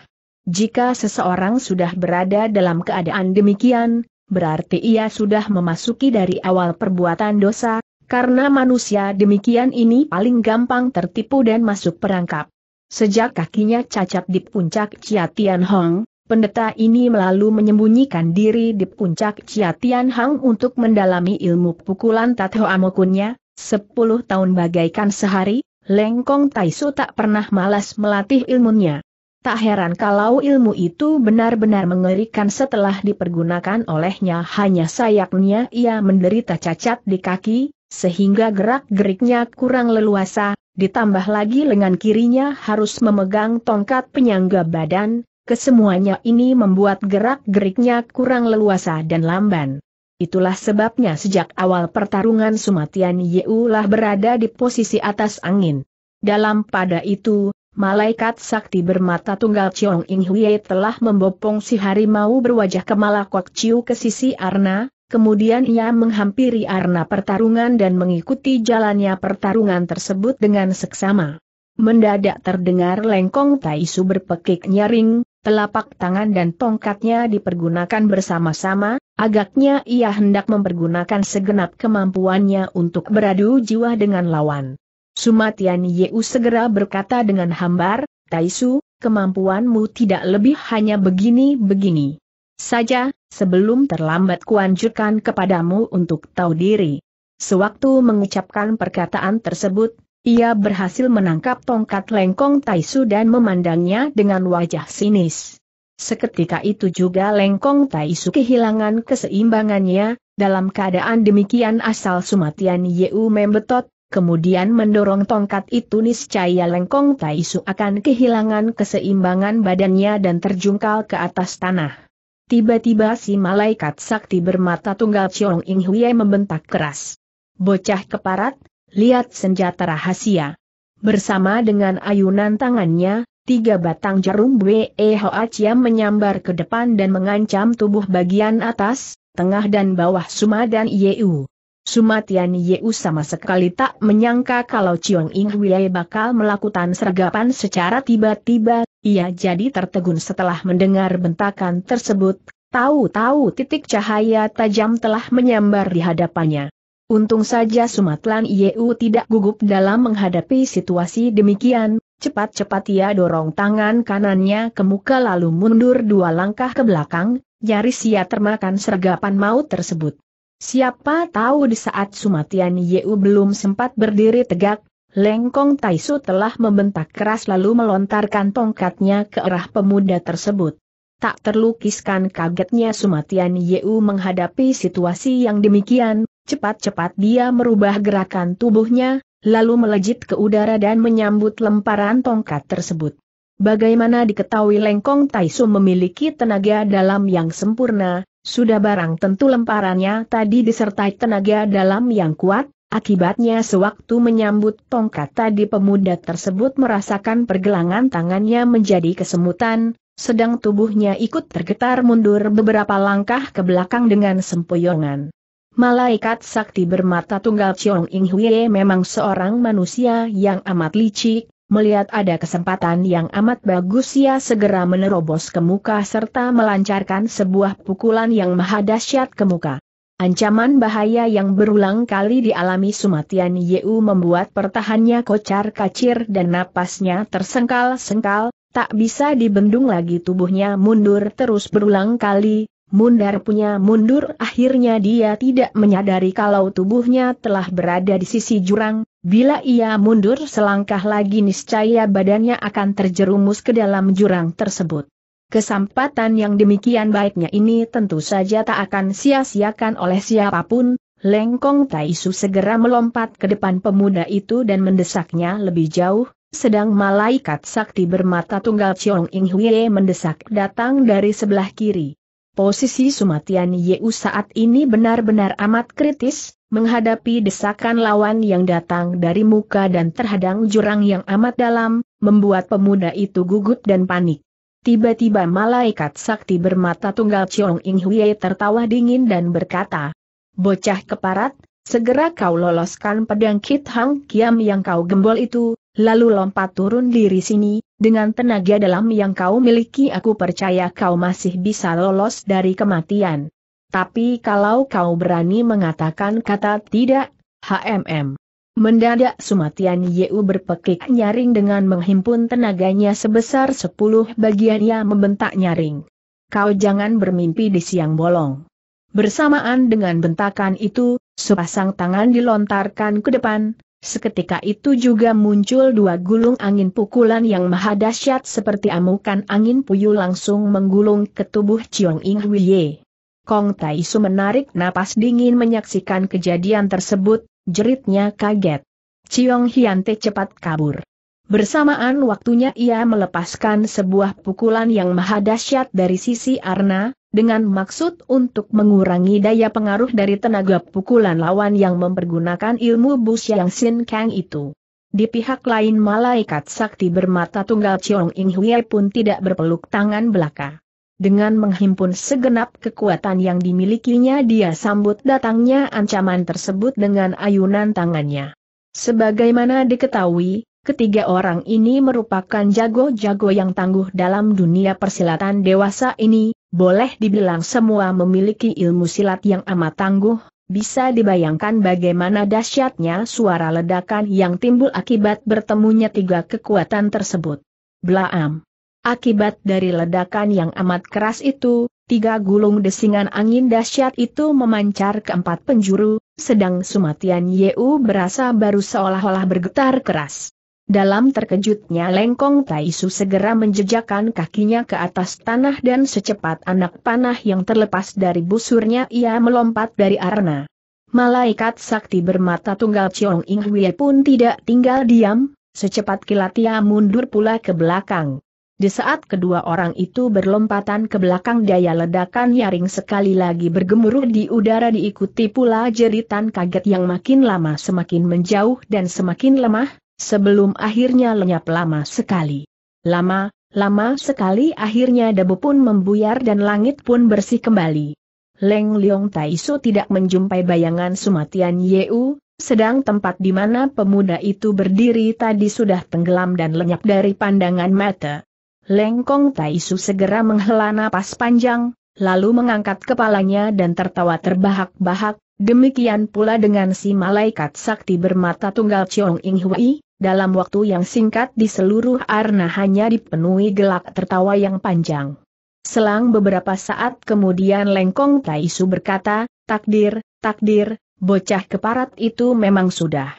Jika seseorang sudah berada dalam keadaan demikian, berarti ia sudah memasuki dari awal perbuatan dosa, karena manusia demikian ini paling gampang tertipu dan masuk perangkap. Sejak kakinya cacat di puncak Chia Tian Hong, pendeta ini melalu menyembunyikan diri di puncak Chia Tian Hong untuk mendalami ilmu pukulan Tatho Amokunnya, sepuluh tahun bagaikan sehari, Lengkong Taisu tak pernah malas melatih ilmunya. Tak heran kalau ilmu itu benar-benar mengerikan setelah dipergunakan olehnya hanya sayapnya ia menderita cacat di kaki, sehingga gerak-geriknya kurang leluasa, Ditambah lagi lengan kirinya harus memegang tongkat penyangga badan, kesemuanya ini membuat gerak-geriknya kurang leluasa dan lamban. Itulah sebabnya sejak awal pertarungan Sumatian lah berada di posisi atas angin. Dalam pada itu, malaikat sakti bermata tunggal Chiong Ing Hwie telah membopong si harimau berwajah kemalakok Ciu ke sisi Arna, Kemudian ia menghampiri arena pertarungan dan mengikuti jalannya pertarungan tersebut dengan seksama. Mendadak terdengar lengkong Taisu berpekik nyaring, telapak tangan dan tongkatnya dipergunakan bersama-sama, agaknya ia hendak mempergunakan segenap kemampuannya untuk beradu jiwa dengan lawan. Sumatian Yeu segera berkata dengan hambar, Taisu, kemampuanmu tidak lebih hanya begini-begini saja, Sebelum terlambat kuanjurkan kepadamu untuk tahu diri. Sewaktu mengucapkan perkataan tersebut, ia berhasil menangkap tongkat lengkong Taisu dan memandangnya dengan wajah sinis. Seketika itu juga lengkong Taisu kehilangan keseimbangannya, dalam keadaan demikian asal Sumatian Yeu membetot, kemudian mendorong tongkat itu niscaya lengkong Taisu akan kehilangan keseimbangan badannya dan terjungkal ke atas tanah. Tiba-tiba si malaikat sakti bermata tunggal Chong Ing Hui membentak keras. Bocah keparat, lihat senjata rahasia. Bersama dengan ayunan tangannya, tiga batang jarum Bwe Hoa Chia menyambar ke depan dan mengancam tubuh bagian atas, tengah dan bawah Suma dan Yeu. Sumatian Yeu sama sekali tak menyangka kalau Chiong Ing Wei bakal melakukan sergapan secara tiba-tiba, ia jadi tertegun setelah mendengar bentakan tersebut, tahu-tahu titik cahaya tajam telah menyambar di hadapannya. Untung saja Sumatlan Yeu tidak gugup dalam menghadapi situasi demikian, cepat-cepat ia dorong tangan kanannya ke muka lalu mundur dua langkah ke belakang, nyaris ia termakan sergapan maut tersebut. Siapa tahu di saat Sumatian Yeu belum sempat berdiri tegak, Lengkong Taisu telah membentak keras lalu melontarkan tongkatnya ke arah pemuda tersebut. Tak terlukiskan kagetnya Sumatian Yeu menghadapi situasi yang demikian, cepat-cepat dia merubah gerakan tubuhnya, lalu melejit ke udara dan menyambut lemparan tongkat tersebut. Bagaimana diketahui Lengkong Taisu memiliki tenaga dalam yang sempurna, sudah barang tentu lemparannya tadi disertai tenaga dalam yang kuat, akibatnya sewaktu menyambut tongkat tadi pemuda tersebut merasakan pergelangan tangannya menjadi kesemutan, sedang tubuhnya ikut tergetar mundur beberapa langkah ke belakang dengan sempoyongan. Malaikat sakti bermata tunggal Chong Ing Hwie memang seorang manusia yang amat licik, melihat ada kesempatan yang amat bagus ia segera menerobos ke muka serta melancarkan sebuah pukulan yang mahadasyat ke muka. Ancaman bahaya yang berulang kali dialami Sumatian Yeu membuat pertahannya kocar kacir dan napasnya tersengkal-sengkal, tak bisa dibendung lagi tubuhnya mundur terus berulang kali, Mundar punya mundur akhirnya dia tidak menyadari kalau tubuhnya telah berada di sisi jurang, bila ia mundur selangkah lagi niscaya badannya akan terjerumus ke dalam jurang tersebut. Kesempatan yang demikian baiknya ini tentu saja tak akan sia-siakan oleh siapapun, Lengkong Taisu segera melompat ke depan pemuda itu dan mendesaknya lebih jauh, sedang malaikat sakti bermata tunggal Chong Ing Hui mendesak datang dari sebelah kiri. Posisi Sumatian Yeu saat ini benar-benar amat kritis, menghadapi desakan lawan yang datang dari muka dan terhadang jurang yang amat dalam, membuat pemuda itu gugup dan panik. Tiba-tiba malaikat sakti bermata tunggal Chong Ing Huye tertawa dingin dan berkata, Bocah keparat, segera kau loloskan pedang Kit Hang Kiam yang kau gembol itu, lalu lompat turun diri sini, dengan tenaga dalam yang kau miliki aku percaya kau masih bisa lolos dari kematian. Tapi kalau kau berani mengatakan kata tidak, HMM. Mendadak Sumatian Yeu berpekik nyaring dengan menghimpun tenaganya sebesar sepuluh bagian ia membentak nyaring. Kau jangan bermimpi di siang bolong. Bersamaan dengan bentakan itu, sepasang tangan dilontarkan ke depan, Seketika itu juga muncul dua gulung angin pukulan yang maha dahsyat seperti amukan angin puyuh langsung menggulung ke tubuh Chiong Ing Huiye. Kong Tai menarik napas dingin menyaksikan kejadian tersebut, jeritnya kaget. Chiong Te cepat kabur. Bersamaan waktunya ia melepaskan sebuah pukulan yang maha dahsyat dari sisi Arna, dengan maksud untuk mengurangi daya pengaruh dari tenaga pukulan lawan yang mempergunakan ilmu bus yang Sin Kang itu. Di pihak lain malaikat sakti bermata tunggal Chiong Ing Hui pun tidak berpeluk tangan belaka. Dengan menghimpun segenap kekuatan yang dimilikinya dia sambut datangnya ancaman tersebut dengan ayunan tangannya. Sebagaimana diketahui, Ketiga orang ini merupakan jago-jago yang tangguh dalam dunia persilatan dewasa ini, boleh dibilang semua memiliki ilmu silat yang amat tangguh, bisa dibayangkan bagaimana dahsyatnya suara ledakan yang timbul akibat bertemunya tiga kekuatan tersebut. Blaam. Akibat dari ledakan yang amat keras itu, tiga gulung desingan angin dahsyat itu memancar ke empat penjuru, sedang sumatian Yeu berasa baru seolah-olah bergetar keras. Dalam terkejutnya Lengkong Taisu segera menjejakkan kakinya ke atas tanah dan secepat anak panah yang terlepas dari busurnya ia melompat dari arna. Malaikat sakti bermata tunggal Chiong Ing Hwie pun tidak tinggal diam, secepat kilat ia mundur pula ke belakang. Di saat kedua orang itu berlompatan ke belakang daya ledakan nyaring sekali lagi bergemuruh di udara diikuti pula jeritan kaget yang makin lama semakin menjauh dan semakin lemah, Sebelum akhirnya lenyap lama sekali. Lama, lama sekali akhirnya debu pun membuyar dan langit pun bersih kembali. Leng Leong Taisu tidak menjumpai bayangan Sumatian Yeu, sedang tempat di mana pemuda itu berdiri tadi sudah tenggelam dan lenyap dari pandangan mata. Leng Kong Taisu segera menghela napas panjang, lalu mengangkat kepalanya dan tertawa terbahak-bahak, demikian pula dengan si malaikat sakti bermata tunggal Chong Ing Hui, dalam waktu yang singkat di seluruh arna hanya dipenuhi gelak tertawa yang panjang. Selang beberapa saat kemudian Lengkong Taisu berkata, takdir, takdir, bocah keparat itu memang sudah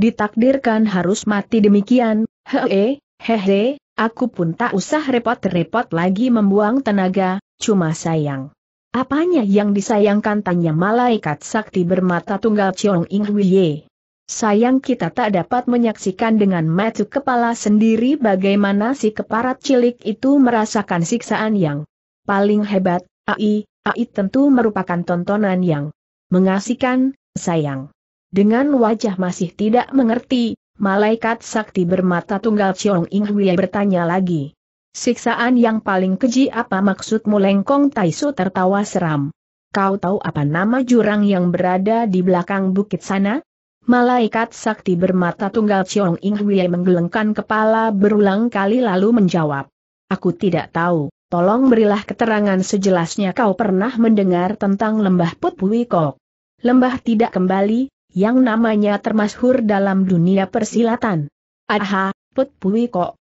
ditakdirkan harus mati demikian, hee, hehe, aku pun tak usah repot-repot lagi membuang tenaga, cuma sayang. Apanya yang disayangkan tanya malaikat sakti bermata tunggal Chiong Ing Huiye. Sayang kita tak dapat menyaksikan dengan mata kepala sendiri bagaimana si keparat cilik itu merasakan siksaan yang paling hebat, AI, AI tentu merupakan tontonan yang mengasihkan, sayang. Dengan wajah masih tidak mengerti, malaikat sakti bermata tunggal Chong Ing Hui bertanya lagi. Siksaan yang paling keji apa maksudmu lengkong Taisu tertawa seram. Kau tahu apa nama jurang yang berada di belakang bukit sana? Malaikat sakti bermata tunggal Chiong Ing Hui menggelengkan kepala berulang kali lalu menjawab. Aku tidak tahu, tolong berilah keterangan sejelasnya kau pernah mendengar tentang lembah Put Pui Kok. Lembah tidak kembali, yang namanya termasyhur dalam dunia persilatan. Aha, Put Pui Kok,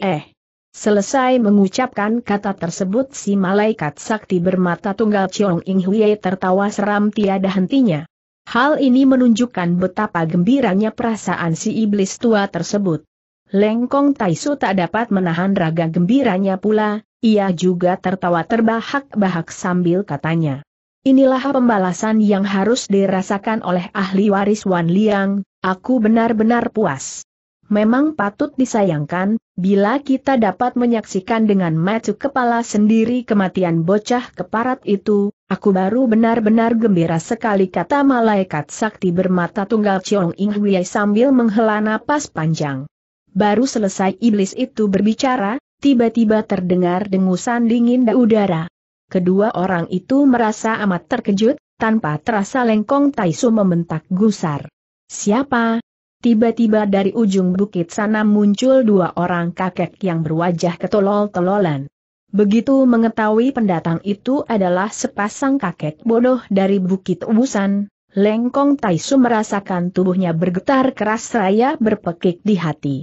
eh. Selesai mengucapkan kata tersebut si malaikat sakti bermata tunggal Chiong Ing Hui tertawa seram tiada hentinya. Hal ini menunjukkan betapa gembiranya perasaan si iblis tua tersebut. Lengkong Taisu tak dapat menahan raga gembiranya pula, ia juga tertawa terbahak-bahak sambil katanya. Inilah pembalasan yang harus dirasakan oleh ahli waris Wan Liang, aku benar-benar puas. Memang patut disayangkan, Bila kita dapat menyaksikan dengan mata kepala sendiri kematian bocah keparat itu, aku baru benar-benar gembira sekali kata malaikat sakti bermata tunggal Chong Ing Wei sambil menghela napas panjang. Baru selesai iblis itu berbicara, tiba-tiba terdengar dengusan dingin di udara. Kedua orang itu merasa amat terkejut, tanpa terasa lengkong Taisu membentak gusar. Siapa, Tiba-tiba dari ujung bukit sana muncul dua orang kakek yang berwajah ketolol-telolan. Begitu mengetahui pendatang itu adalah sepasang kakek bodoh dari Bukit Ubusan, Lengkong Taisu merasakan tubuhnya bergetar keras raya berpekik di hati.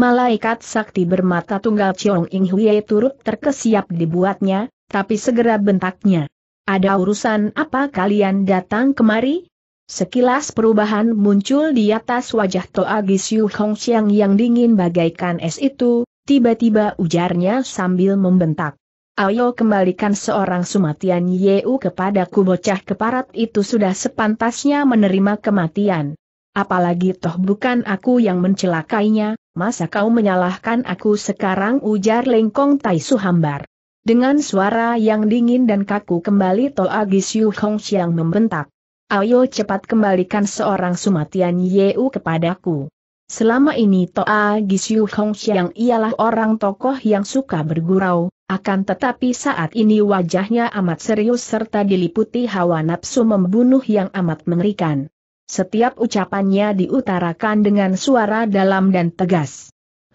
Malaikat sakti bermata tunggal Chong Ing Hui turut terkesiap dibuatnya, tapi segera bentaknya. Ada urusan apa kalian datang kemari? Sekilas perubahan muncul di atas wajah Toa Gisiu Hong Xiang yang dingin bagaikan es itu, tiba-tiba ujarnya sambil membentak. Ayo kembalikan seorang Sumatian Yeu kepadaku bocah keparat itu sudah sepantasnya menerima kematian. Apalagi toh bukan aku yang mencelakainya, masa kau menyalahkan aku sekarang ujar Lengkong Tai Suhambar. Dengan suara yang dingin dan kaku kembali Toa Gisiu Hong Xiang membentak. Ayo cepat kembalikan seorang Sumatian Yeu kepadaku. Selama ini Toa Gisyu Hong ialah orang tokoh yang suka bergurau, akan tetapi saat ini wajahnya amat serius serta diliputi hawa nafsu membunuh yang amat mengerikan. Setiap ucapannya diutarakan dengan suara dalam dan tegas.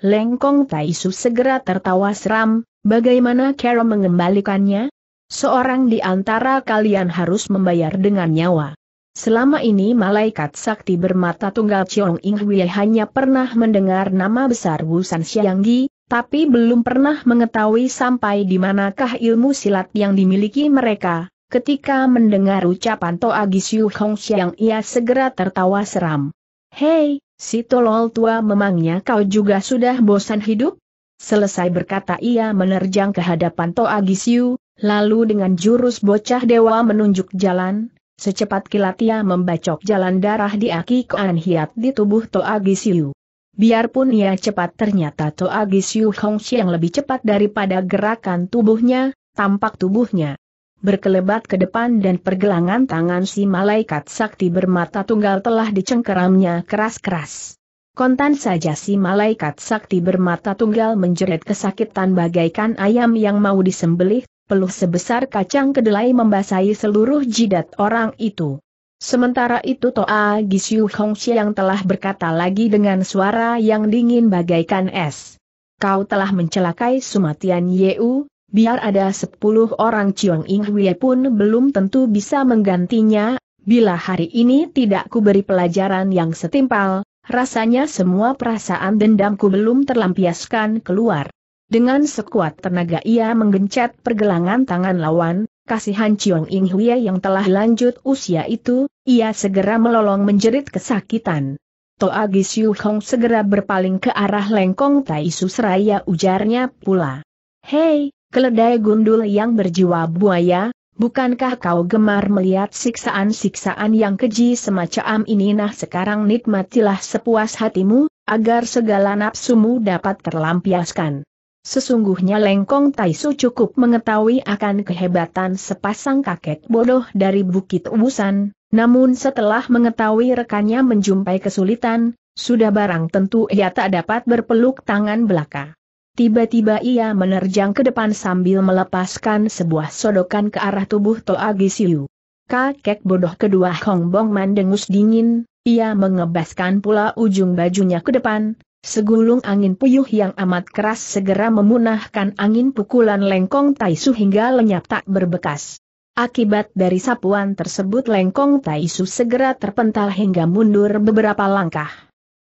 Lengkong Taisu segera tertawa seram, bagaimana Carol mengembalikannya? Seorang di antara kalian harus membayar dengan nyawa. Selama ini malaikat sakti bermata tunggal Chong Ing Wei hanya pernah mendengar nama besar Xiang Gi, tapi belum pernah mengetahui sampai di manakah ilmu silat yang dimiliki mereka. Ketika mendengar ucapan To Agis Siu Hong Xiang ia segera tertawa seram. Hei, si tolol tua memangnya kau juga sudah bosan hidup? Selesai berkata ia menerjang ke hadapan Agis Siu, lalu dengan jurus bocah dewa menunjuk jalan, Secepat kilat ia membacok jalan darah di aki Koan Hiat di tubuh Toa Gisiu. Biarpun ia cepat ternyata Toa Gisiu Hong Xiang lebih cepat daripada gerakan tubuhnya, tampak tubuhnya berkelebat ke depan dan pergelangan tangan si malaikat sakti bermata tunggal telah dicengkeramnya keras-keras. Kontan saja si malaikat sakti bermata tunggal menjerit kesakitan bagaikan ayam yang mau disembelih, peluh sebesar kacang kedelai membasahi seluruh jidat orang itu. Sementara itu Toa Gisyu Hongxi yang telah berkata lagi dengan suara yang dingin bagaikan es. Kau telah mencelakai Sumatian Yeu, biar ada sepuluh orang Chiong Ing Hwie pun belum tentu bisa menggantinya, bila hari ini tidak kuberi pelajaran yang setimpal, rasanya semua perasaan dendamku belum terlampiaskan keluar. Dengan sekuat tenaga ia menggencet pergelangan tangan lawan, kasihan Chiong Ing Hwie yang telah lanjut usia itu, ia segera melolong menjerit kesakitan. Toa Yu Hong segera berpaling ke arah lengkong Tai Seraya ujarnya pula. Hei, keledai gundul yang berjiwa buaya, Bukankah kau gemar melihat siksaan-siksaan yang keji semacam ini nah sekarang nikmatilah sepuas hatimu, agar segala nafsumu dapat terlampiaskan. Sesungguhnya Lengkong Taisu cukup mengetahui akan kehebatan sepasang kakek bodoh dari Bukit Ubusan, namun setelah mengetahui rekannya menjumpai kesulitan, sudah barang tentu ia tak dapat berpeluk tangan belaka. Tiba-tiba ia menerjang ke depan sambil melepaskan sebuah sodokan ke arah tubuh Toa Gisiu. Kakek bodoh kedua Hong Bong mendengus dingin, ia mengebaskan pula ujung bajunya ke depan, Segulung angin puyuh yang amat keras segera memunahkan angin pukulan Lengkong Taisu hingga lenyap tak berbekas. Akibat dari sapuan tersebut Lengkong Taisu segera terpental hingga mundur beberapa langkah.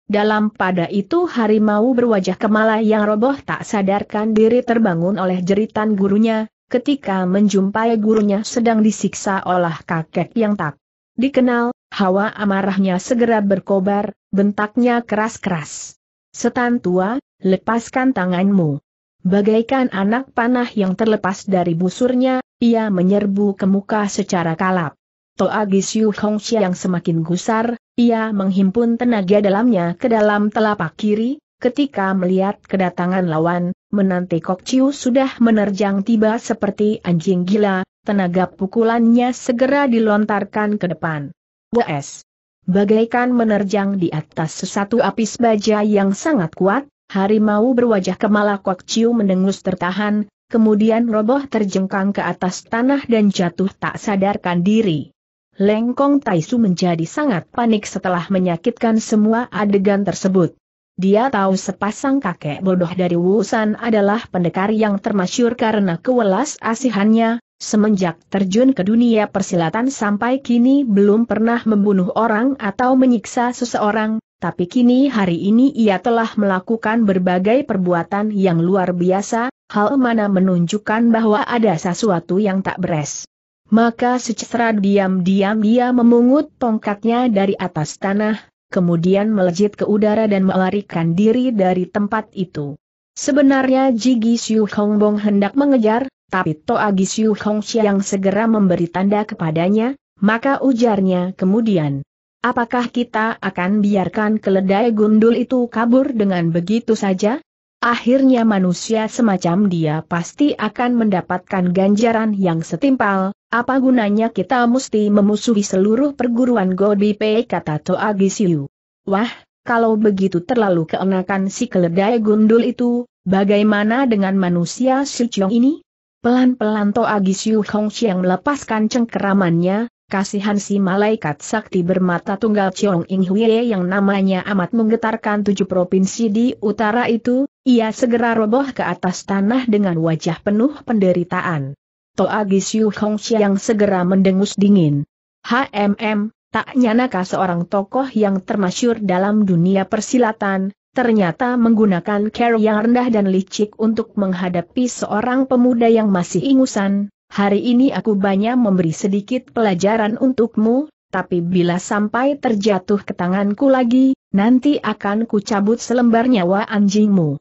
Dalam pada itu harimau berwajah kemala yang roboh tak sadarkan diri terbangun oleh jeritan gurunya, ketika menjumpai gurunya sedang disiksa oleh kakek yang tak dikenal, hawa amarahnya segera berkobar, bentaknya keras-keras. Setan tua, lepaskan tanganmu. Bagaikan anak panah yang terlepas dari busurnya, ia menyerbu ke muka secara kalap. Toa Siu Hong yang semakin gusar, ia menghimpun tenaga dalamnya ke dalam telapak kiri, ketika melihat kedatangan lawan, menanti Kok Chiu sudah menerjang tiba seperti anjing gila, tenaga pukulannya segera dilontarkan ke depan. WS bagaikan menerjang di atas sesatu api baja yang sangat kuat, harimau berwajah kemalakok ciu mendengus tertahan, kemudian roboh terjengkang ke atas tanah dan jatuh tak sadarkan diri. Lengkong Taisu menjadi sangat panik setelah menyakitkan semua adegan tersebut. Dia tahu sepasang kakek bodoh dari Wusan adalah pendekar yang termasyur karena kewelas asihannya, Semenjak terjun ke dunia persilatan sampai kini belum pernah membunuh orang atau menyiksa seseorang, tapi kini hari ini ia telah melakukan berbagai perbuatan yang luar biasa, hal mana menunjukkan bahwa ada sesuatu yang tak beres. Maka secara diam-diam dia memungut tongkatnya dari atas tanah, kemudian melejit ke udara dan melarikan diri dari tempat itu. Sebenarnya Jigi Siu Hongbong hendak mengejar, tapi Toagi Xiu Hongxia yang segera memberi tanda kepadanya, maka ujarnya kemudian. Apakah kita akan biarkan keledai gundul itu kabur dengan begitu saja? Akhirnya manusia semacam dia pasti akan mendapatkan ganjaran yang setimpal, apa gunanya kita mesti memusuhi seluruh perguruan Godipei kata Agis Yu. Wah, kalau begitu terlalu keenakan si keledai gundul itu, bagaimana dengan manusia si Chong ini? Pelan-pelan Toa Gisiu Xiang melepaskan cengkeramannya, kasihan si malaikat sakti bermata tunggal Chong Ing Hwie yang namanya amat menggetarkan tujuh provinsi di utara itu, ia segera roboh ke atas tanah dengan wajah penuh penderitaan. Toa Gisiu Hongxiang segera mendengus dingin. HMM, tak nyanakah seorang tokoh yang termasyur dalam dunia persilatan, ternyata menggunakan cara yang rendah dan licik untuk menghadapi seorang pemuda yang masih ingusan. Hari ini aku banyak memberi sedikit pelajaran untukmu, tapi bila sampai terjatuh ke tanganku lagi, nanti akan kucabut selembar nyawa anjingmu.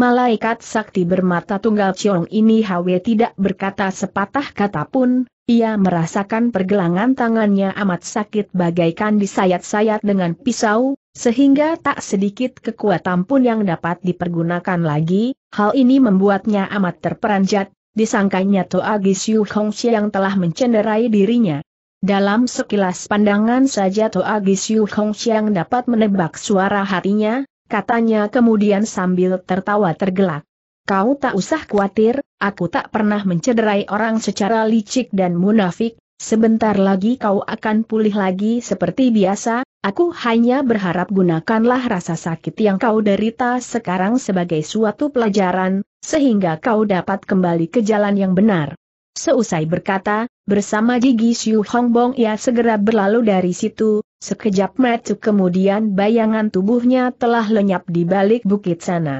Malaikat sakti bermata tunggal Ciong ini Hwe tidak berkata sepatah kata pun, ia merasakan pergelangan tangannya amat sakit bagaikan disayat-sayat dengan pisau, sehingga tak sedikit kekuatan pun yang dapat dipergunakan lagi, hal ini membuatnya amat terperanjat, disangkanya Toa Gisyu Hong yang telah mencenderai dirinya. Dalam sekilas pandangan saja Toa Gisyu Hong yang dapat menebak suara hatinya, katanya kemudian sambil tertawa tergelak. Kau tak usah khawatir, aku tak pernah mencederai orang secara licik dan munafik, sebentar lagi kau akan pulih lagi seperti biasa, aku hanya berharap gunakanlah rasa sakit yang kau derita sekarang sebagai suatu pelajaran, sehingga kau dapat kembali ke jalan yang benar. Seusai berkata, bersama gigi Xiu Hongbong ia segera berlalu dari situ, sekejap metu kemudian bayangan tubuhnya telah lenyap di balik bukit sana.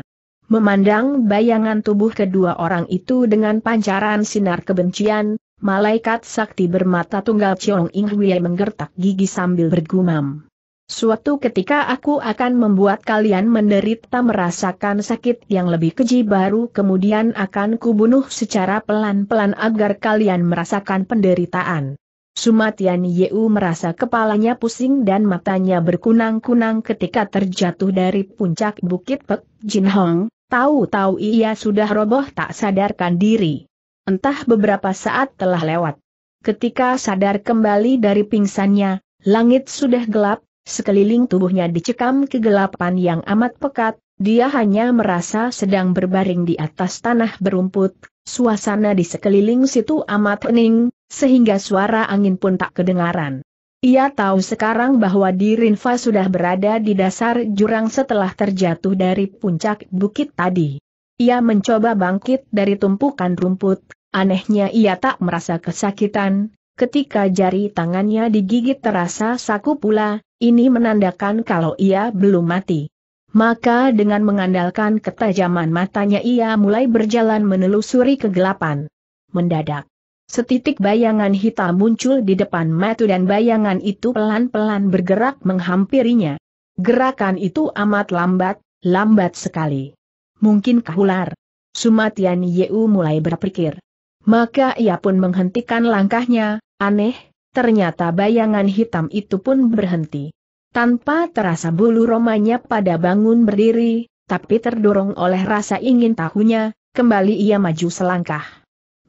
Memandang bayangan tubuh kedua orang itu dengan pancaran sinar kebencian, malaikat sakti bermata tunggal Chong Ing Hui menggertak gigi sambil bergumam. Suatu ketika aku akan membuat kalian menderita merasakan sakit yang lebih keji baru kemudian akan kubunuh secara pelan-pelan agar kalian merasakan penderitaan. Sumatian Yeu merasa kepalanya pusing dan matanya berkunang-kunang ketika terjatuh dari puncak bukit Pek Jin Hong, tahu-tahu ia sudah roboh tak sadarkan diri. Entah beberapa saat telah lewat. Ketika sadar kembali dari pingsannya, langit sudah gelap, Sekeliling tubuhnya dicekam kegelapan yang amat pekat, dia hanya merasa sedang berbaring di atas tanah berumput, suasana di sekeliling situ amat hening, sehingga suara angin pun tak kedengaran. Ia tahu sekarang bahwa Dirinfa sudah berada di dasar jurang setelah terjatuh dari puncak bukit tadi. Ia mencoba bangkit dari tumpukan rumput, anehnya ia tak merasa kesakitan, ketika jari tangannya digigit terasa saku pula, ini menandakan kalau ia belum mati. Maka dengan mengandalkan ketajaman matanya ia mulai berjalan menelusuri kegelapan. Mendadak. Setitik bayangan hitam muncul di depan Matu dan bayangan itu pelan-pelan bergerak menghampirinya. Gerakan itu amat lambat, lambat sekali. Mungkin kahular? Sumatian Yeu mulai berpikir. Maka ia pun menghentikan langkahnya, aneh, Ternyata bayangan hitam itu pun berhenti. Tanpa terasa bulu romanya pada bangun berdiri, tapi terdorong oleh rasa ingin tahunya, kembali ia maju selangkah.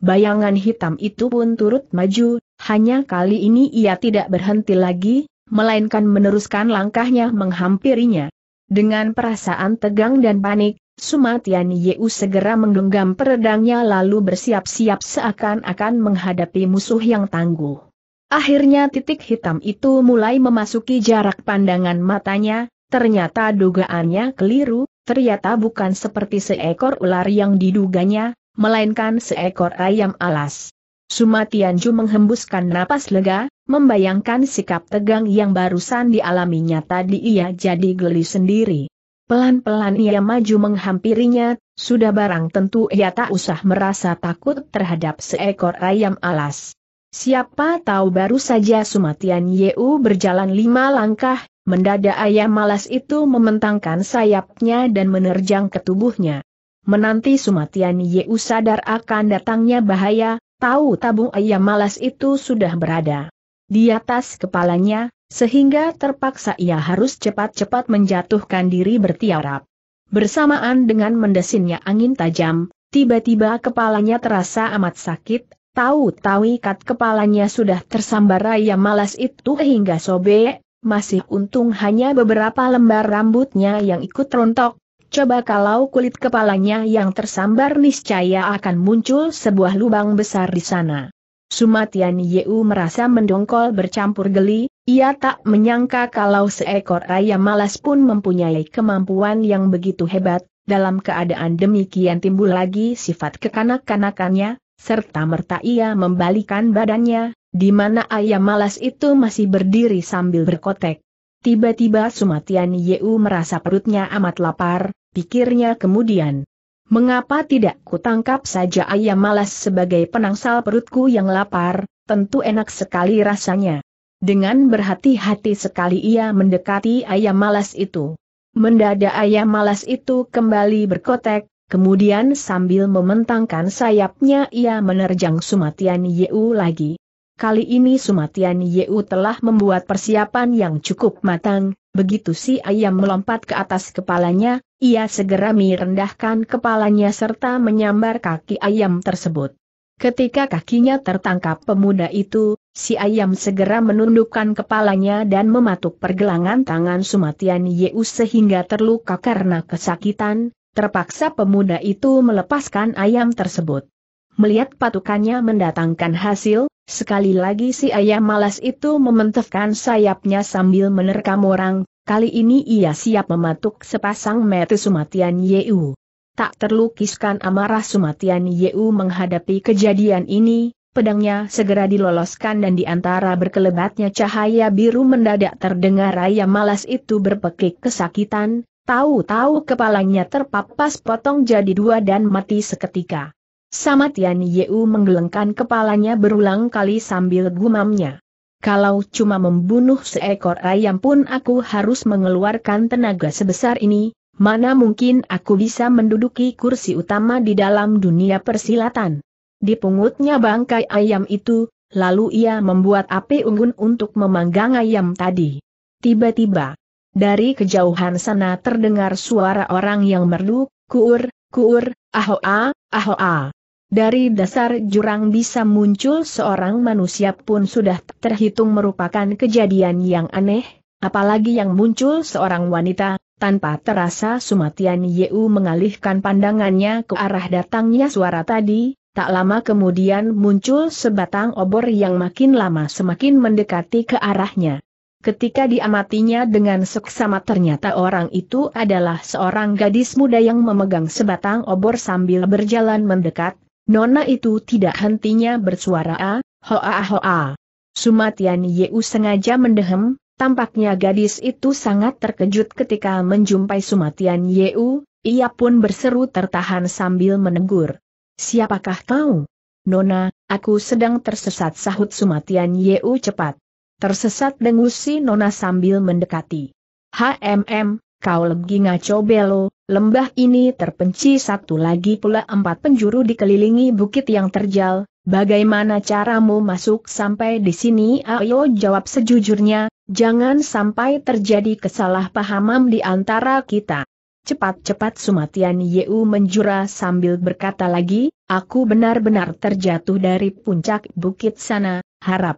Bayangan hitam itu pun turut maju, hanya kali ini ia tidak berhenti lagi, melainkan meneruskan langkahnya menghampirinya. Dengan perasaan tegang dan panik, Sumatian Yeu segera menggenggam peredangnya lalu bersiap-siap seakan-akan menghadapi musuh yang tangguh. Akhirnya titik hitam itu mulai memasuki jarak pandangan matanya, ternyata dugaannya keliru, ternyata bukan seperti seekor ular yang diduganya, melainkan seekor ayam alas. Sumatianju menghembuskan napas lega, membayangkan sikap tegang yang barusan dialaminya tadi ia jadi geli sendiri. Pelan-pelan ia maju menghampirinya, sudah barang tentu ia tak usah merasa takut terhadap seekor ayam alas. Siapa tahu baru saja Sumatian Yeu berjalan lima langkah, mendadak ayah malas itu mementangkan sayapnya dan menerjang ke tubuhnya. Menanti Sumatian Yeu sadar akan datangnya bahaya, tahu tabung ayah malas itu sudah berada di atas kepalanya, sehingga terpaksa ia harus cepat-cepat menjatuhkan diri bertiarap. Bersamaan dengan mendesinnya angin tajam, tiba-tiba kepalanya terasa amat sakit, Tahu-tahu ikat kepalanya sudah tersambar raya malas itu hingga sobek, masih untung hanya beberapa lembar rambutnya yang ikut rontok. Coba kalau kulit kepalanya yang tersambar niscaya akan muncul sebuah lubang besar di sana. Sumatian Yeu merasa mendongkol bercampur geli, ia tak menyangka kalau seekor raya malas pun mempunyai kemampuan yang begitu hebat, dalam keadaan demikian timbul lagi sifat kekanak-kanakannya, serta merta ia membalikan badannya, di mana ayam malas itu masih berdiri sambil berkotek. Tiba-tiba Sumatian Yeu merasa perutnya amat lapar, pikirnya kemudian. Mengapa tidak kutangkap saja ayam malas sebagai penangsal perutku yang lapar, tentu enak sekali rasanya. Dengan berhati-hati sekali ia mendekati ayam malas itu. Mendadak ayam malas itu kembali berkotek, Kemudian sambil mementangkan sayapnya ia menerjang Sumatian Yeu lagi. Kali ini Sumatian Yeu telah membuat persiapan yang cukup matang, begitu si ayam melompat ke atas kepalanya, ia segera merendahkan kepalanya serta menyambar kaki ayam tersebut. Ketika kakinya tertangkap pemuda itu, si ayam segera menundukkan kepalanya dan mematuk pergelangan tangan Sumatian Yeu sehingga terluka karena kesakitan, Terpaksa pemuda itu melepaskan ayam tersebut. Melihat patukannya mendatangkan hasil, sekali lagi si ayam malas itu mementefkan sayapnya sambil menerkam orang, kali ini ia siap mematuk sepasang mata Sumatian Yeu. Tak terlukiskan amarah Sumatian Yeu menghadapi kejadian ini, Pedangnya segera diloloskan dan di antara berkelebatnya cahaya biru mendadak terdengar ayam malas itu berpekik kesakitan, Tahu-tahu kepalanya terpapas potong jadi dua dan mati seketika. Sama Tian Yeu menggelengkan kepalanya berulang kali sambil gumamnya. Kalau cuma membunuh seekor ayam pun aku harus mengeluarkan tenaga sebesar ini, mana mungkin aku bisa menduduki kursi utama di dalam dunia persilatan. Dipungutnya bangkai ayam itu, lalu ia membuat api unggun untuk memanggang ayam tadi. Tiba-tiba, dari kejauhan sana terdengar suara orang yang merdu, kuur, kuur, ahoa, ahoa. Dari dasar jurang bisa muncul seorang manusia pun sudah terhitung merupakan kejadian yang aneh, apalagi yang muncul seorang wanita, tanpa terasa Sumatian Yeu mengalihkan pandangannya ke arah datangnya suara tadi, tak lama kemudian muncul sebatang obor yang makin lama semakin mendekati ke arahnya. Ketika diamatinya dengan seksama ternyata orang itu adalah seorang gadis muda yang memegang sebatang obor sambil berjalan mendekat, nona itu tidak hentinya bersuara a, ah, hoa hoa. Sumatian Yeu sengaja mendehem, tampaknya gadis itu sangat terkejut ketika menjumpai Sumatian Yeu, ia pun berseru tertahan sambil menegur. Siapakah kau? Nona, aku sedang tersesat sahut Sumatian Yeu cepat. Tersesat dengus si Nona sambil mendekati. HMM, kau lagi ngaco belo, lembah ini terpenci satu lagi pula empat penjuru dikelilingi bukit yang terjal, bagaimana caramu masuk sampai di sini? Ayo jawab sejujurnya, jangan sampai terjadi kesalahpahaman di antara kita. Cepat-cepat Sumatian Yeu menjura sambil berkata lagi, aku benar-benar terjatuh dari puncak bukit sana, harap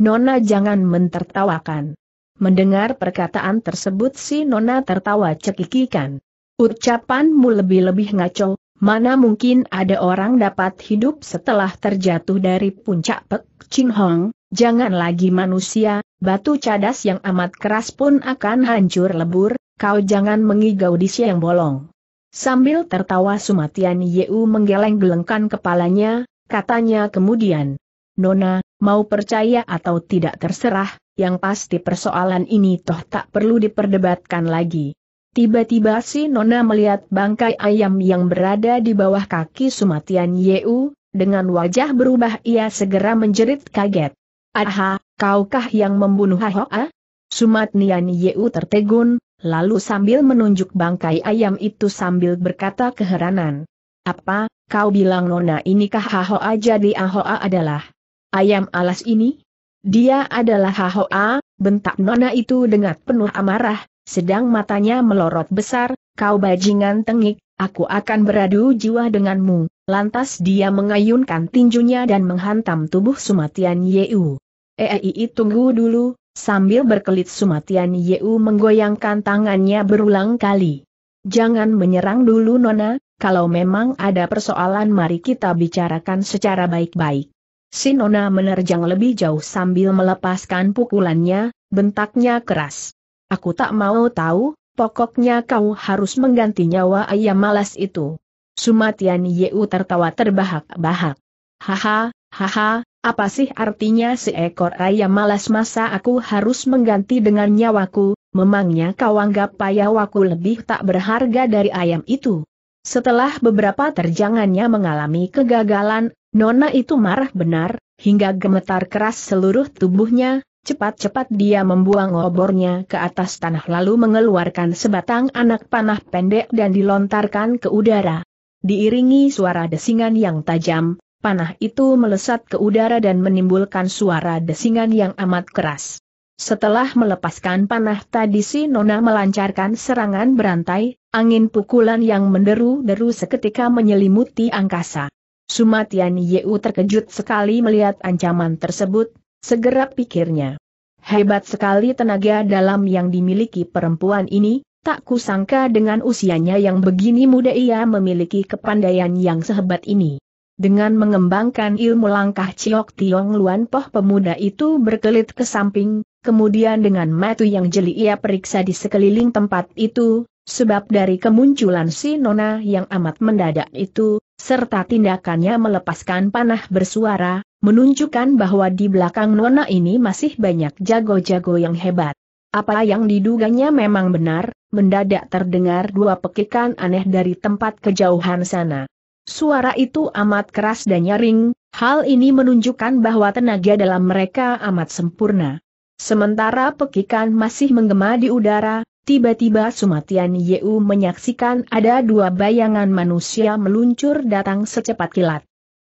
Nona jangan mentertawakan. Mendengar perkataan tersebut si Nona tertawa cekikikan. Ucapanmu lebih-lebih ngaco, mana mungkin ada orang dapat hidup setelah terjatuh dari puncak Pek Ching Hong, jangan lagi manusia, batu cadas yang amat keras pun akan hancur lebur, kau jangan mengigau di siang bolong. Sambil tertawa Sumatian Yeu menggeleng-gelengkan kepalanya, katanya kemudian, Nona, Mau percaya atau tidak terserah, yang pasti persoalan ini toh tak perlu diperdebatkan lagi. Tiba-tiba si Nona melihat bangkai ayam yang berada di bawah kaki Sumatian Yeu, dengan wajah berubah ia segera menjerit kaget. Aha, kaukah yang membunuh Ahoa? Sumatnian Yeu tertegun, lalu sambil menunjuk bangkai ayam itu sambil berkata keheranan. Apa, kau bilang Nona inikah Ahoa jadi Ahoa adalah Ayam alas ini? Dia adalah Hahoa, bentak nona itu dengan penuh amarah, sedang matanya melorot besar, kau bajingan tengik, aku akan beradu jiwa denganmu. Lantas dia mengayunkan tinjunya dan menghantam tubuh Sumatian Yeu. Eei tunggu dulu, sambil berkelit Sumatian Yeu menggoyangkan tangannya berulang kali. Jangan menyerang dulu Nona, kalau memang ada persoalan mari kita bicarakan secara baik-baik. Sinona menerjang lebih jauh sambil melepaskan pukulannya, bentaknya keras. Aku tak mau tahu, pokoknya kau harus mengganti nyawa ayam malas itu. Sumatian Yeu tertawa terbahak-bahak. Haha, haha, apa sih artinya seekor ayam malas masa aku harus mengganti dengan nyawaku, memangnya kau anggap payawaku lebih tak berharga dari ayam itu. Setelah beberapa terjangannya mengalami kegagalan, Nona itu marah benar, hingga gemetar keras seluruh tubuhnya, cepat-cepat dia membuang obornya ke atas tanah lalu mengeluarkan sebatang anak panah pendek dan dilontarkan ke udara. Diiringi suara desingan yang tajam, panah itu melesat ke udara dan menimbulkan suara desingan yang amat keras. Setelah melepaskan panah tadi si Nona melancarkan serangan berantai, angin pukulan yang menderu-deru seketika menyelimuti angkasa. Sumatian Yeu terkejut sekali melihat ancaman tersebut, segera pikirnya. Hebat sekali tenaga dalam yang dimiliki perempuan ini, tak kusangka dengan usianya yang begini muda ia memiliki kepandaian yang sehebat ini. Dengan mengembangkan ilmu langkah Ciok Tiong Luan Poh pemuda itu berkelit ke samping, kemudian dengan metu yang jeli ia periksa di sekeliling tempat itu, sebab dari kemunculan si Nona yang amat mendadak itu, serta tindakannya melepaskan panah bersuara, menunjukkan bahwa di belakang Nona ini masih banyak jago-jago yang hebat. Apa yang diduganya memang benar, mendadak terdengar dua pekikan aneh dari tempat kejauhan sana. Suara itu amat keras dan nyaring, hal ini menunjukkan bahwa tenaga dalam mereka amat sempurna. Sementara pekikan masih menggema di udara, Tiba-tiba Sumatian Yeu menyaksikan ada dua bayangan manusia meluncur datang secepat kilat.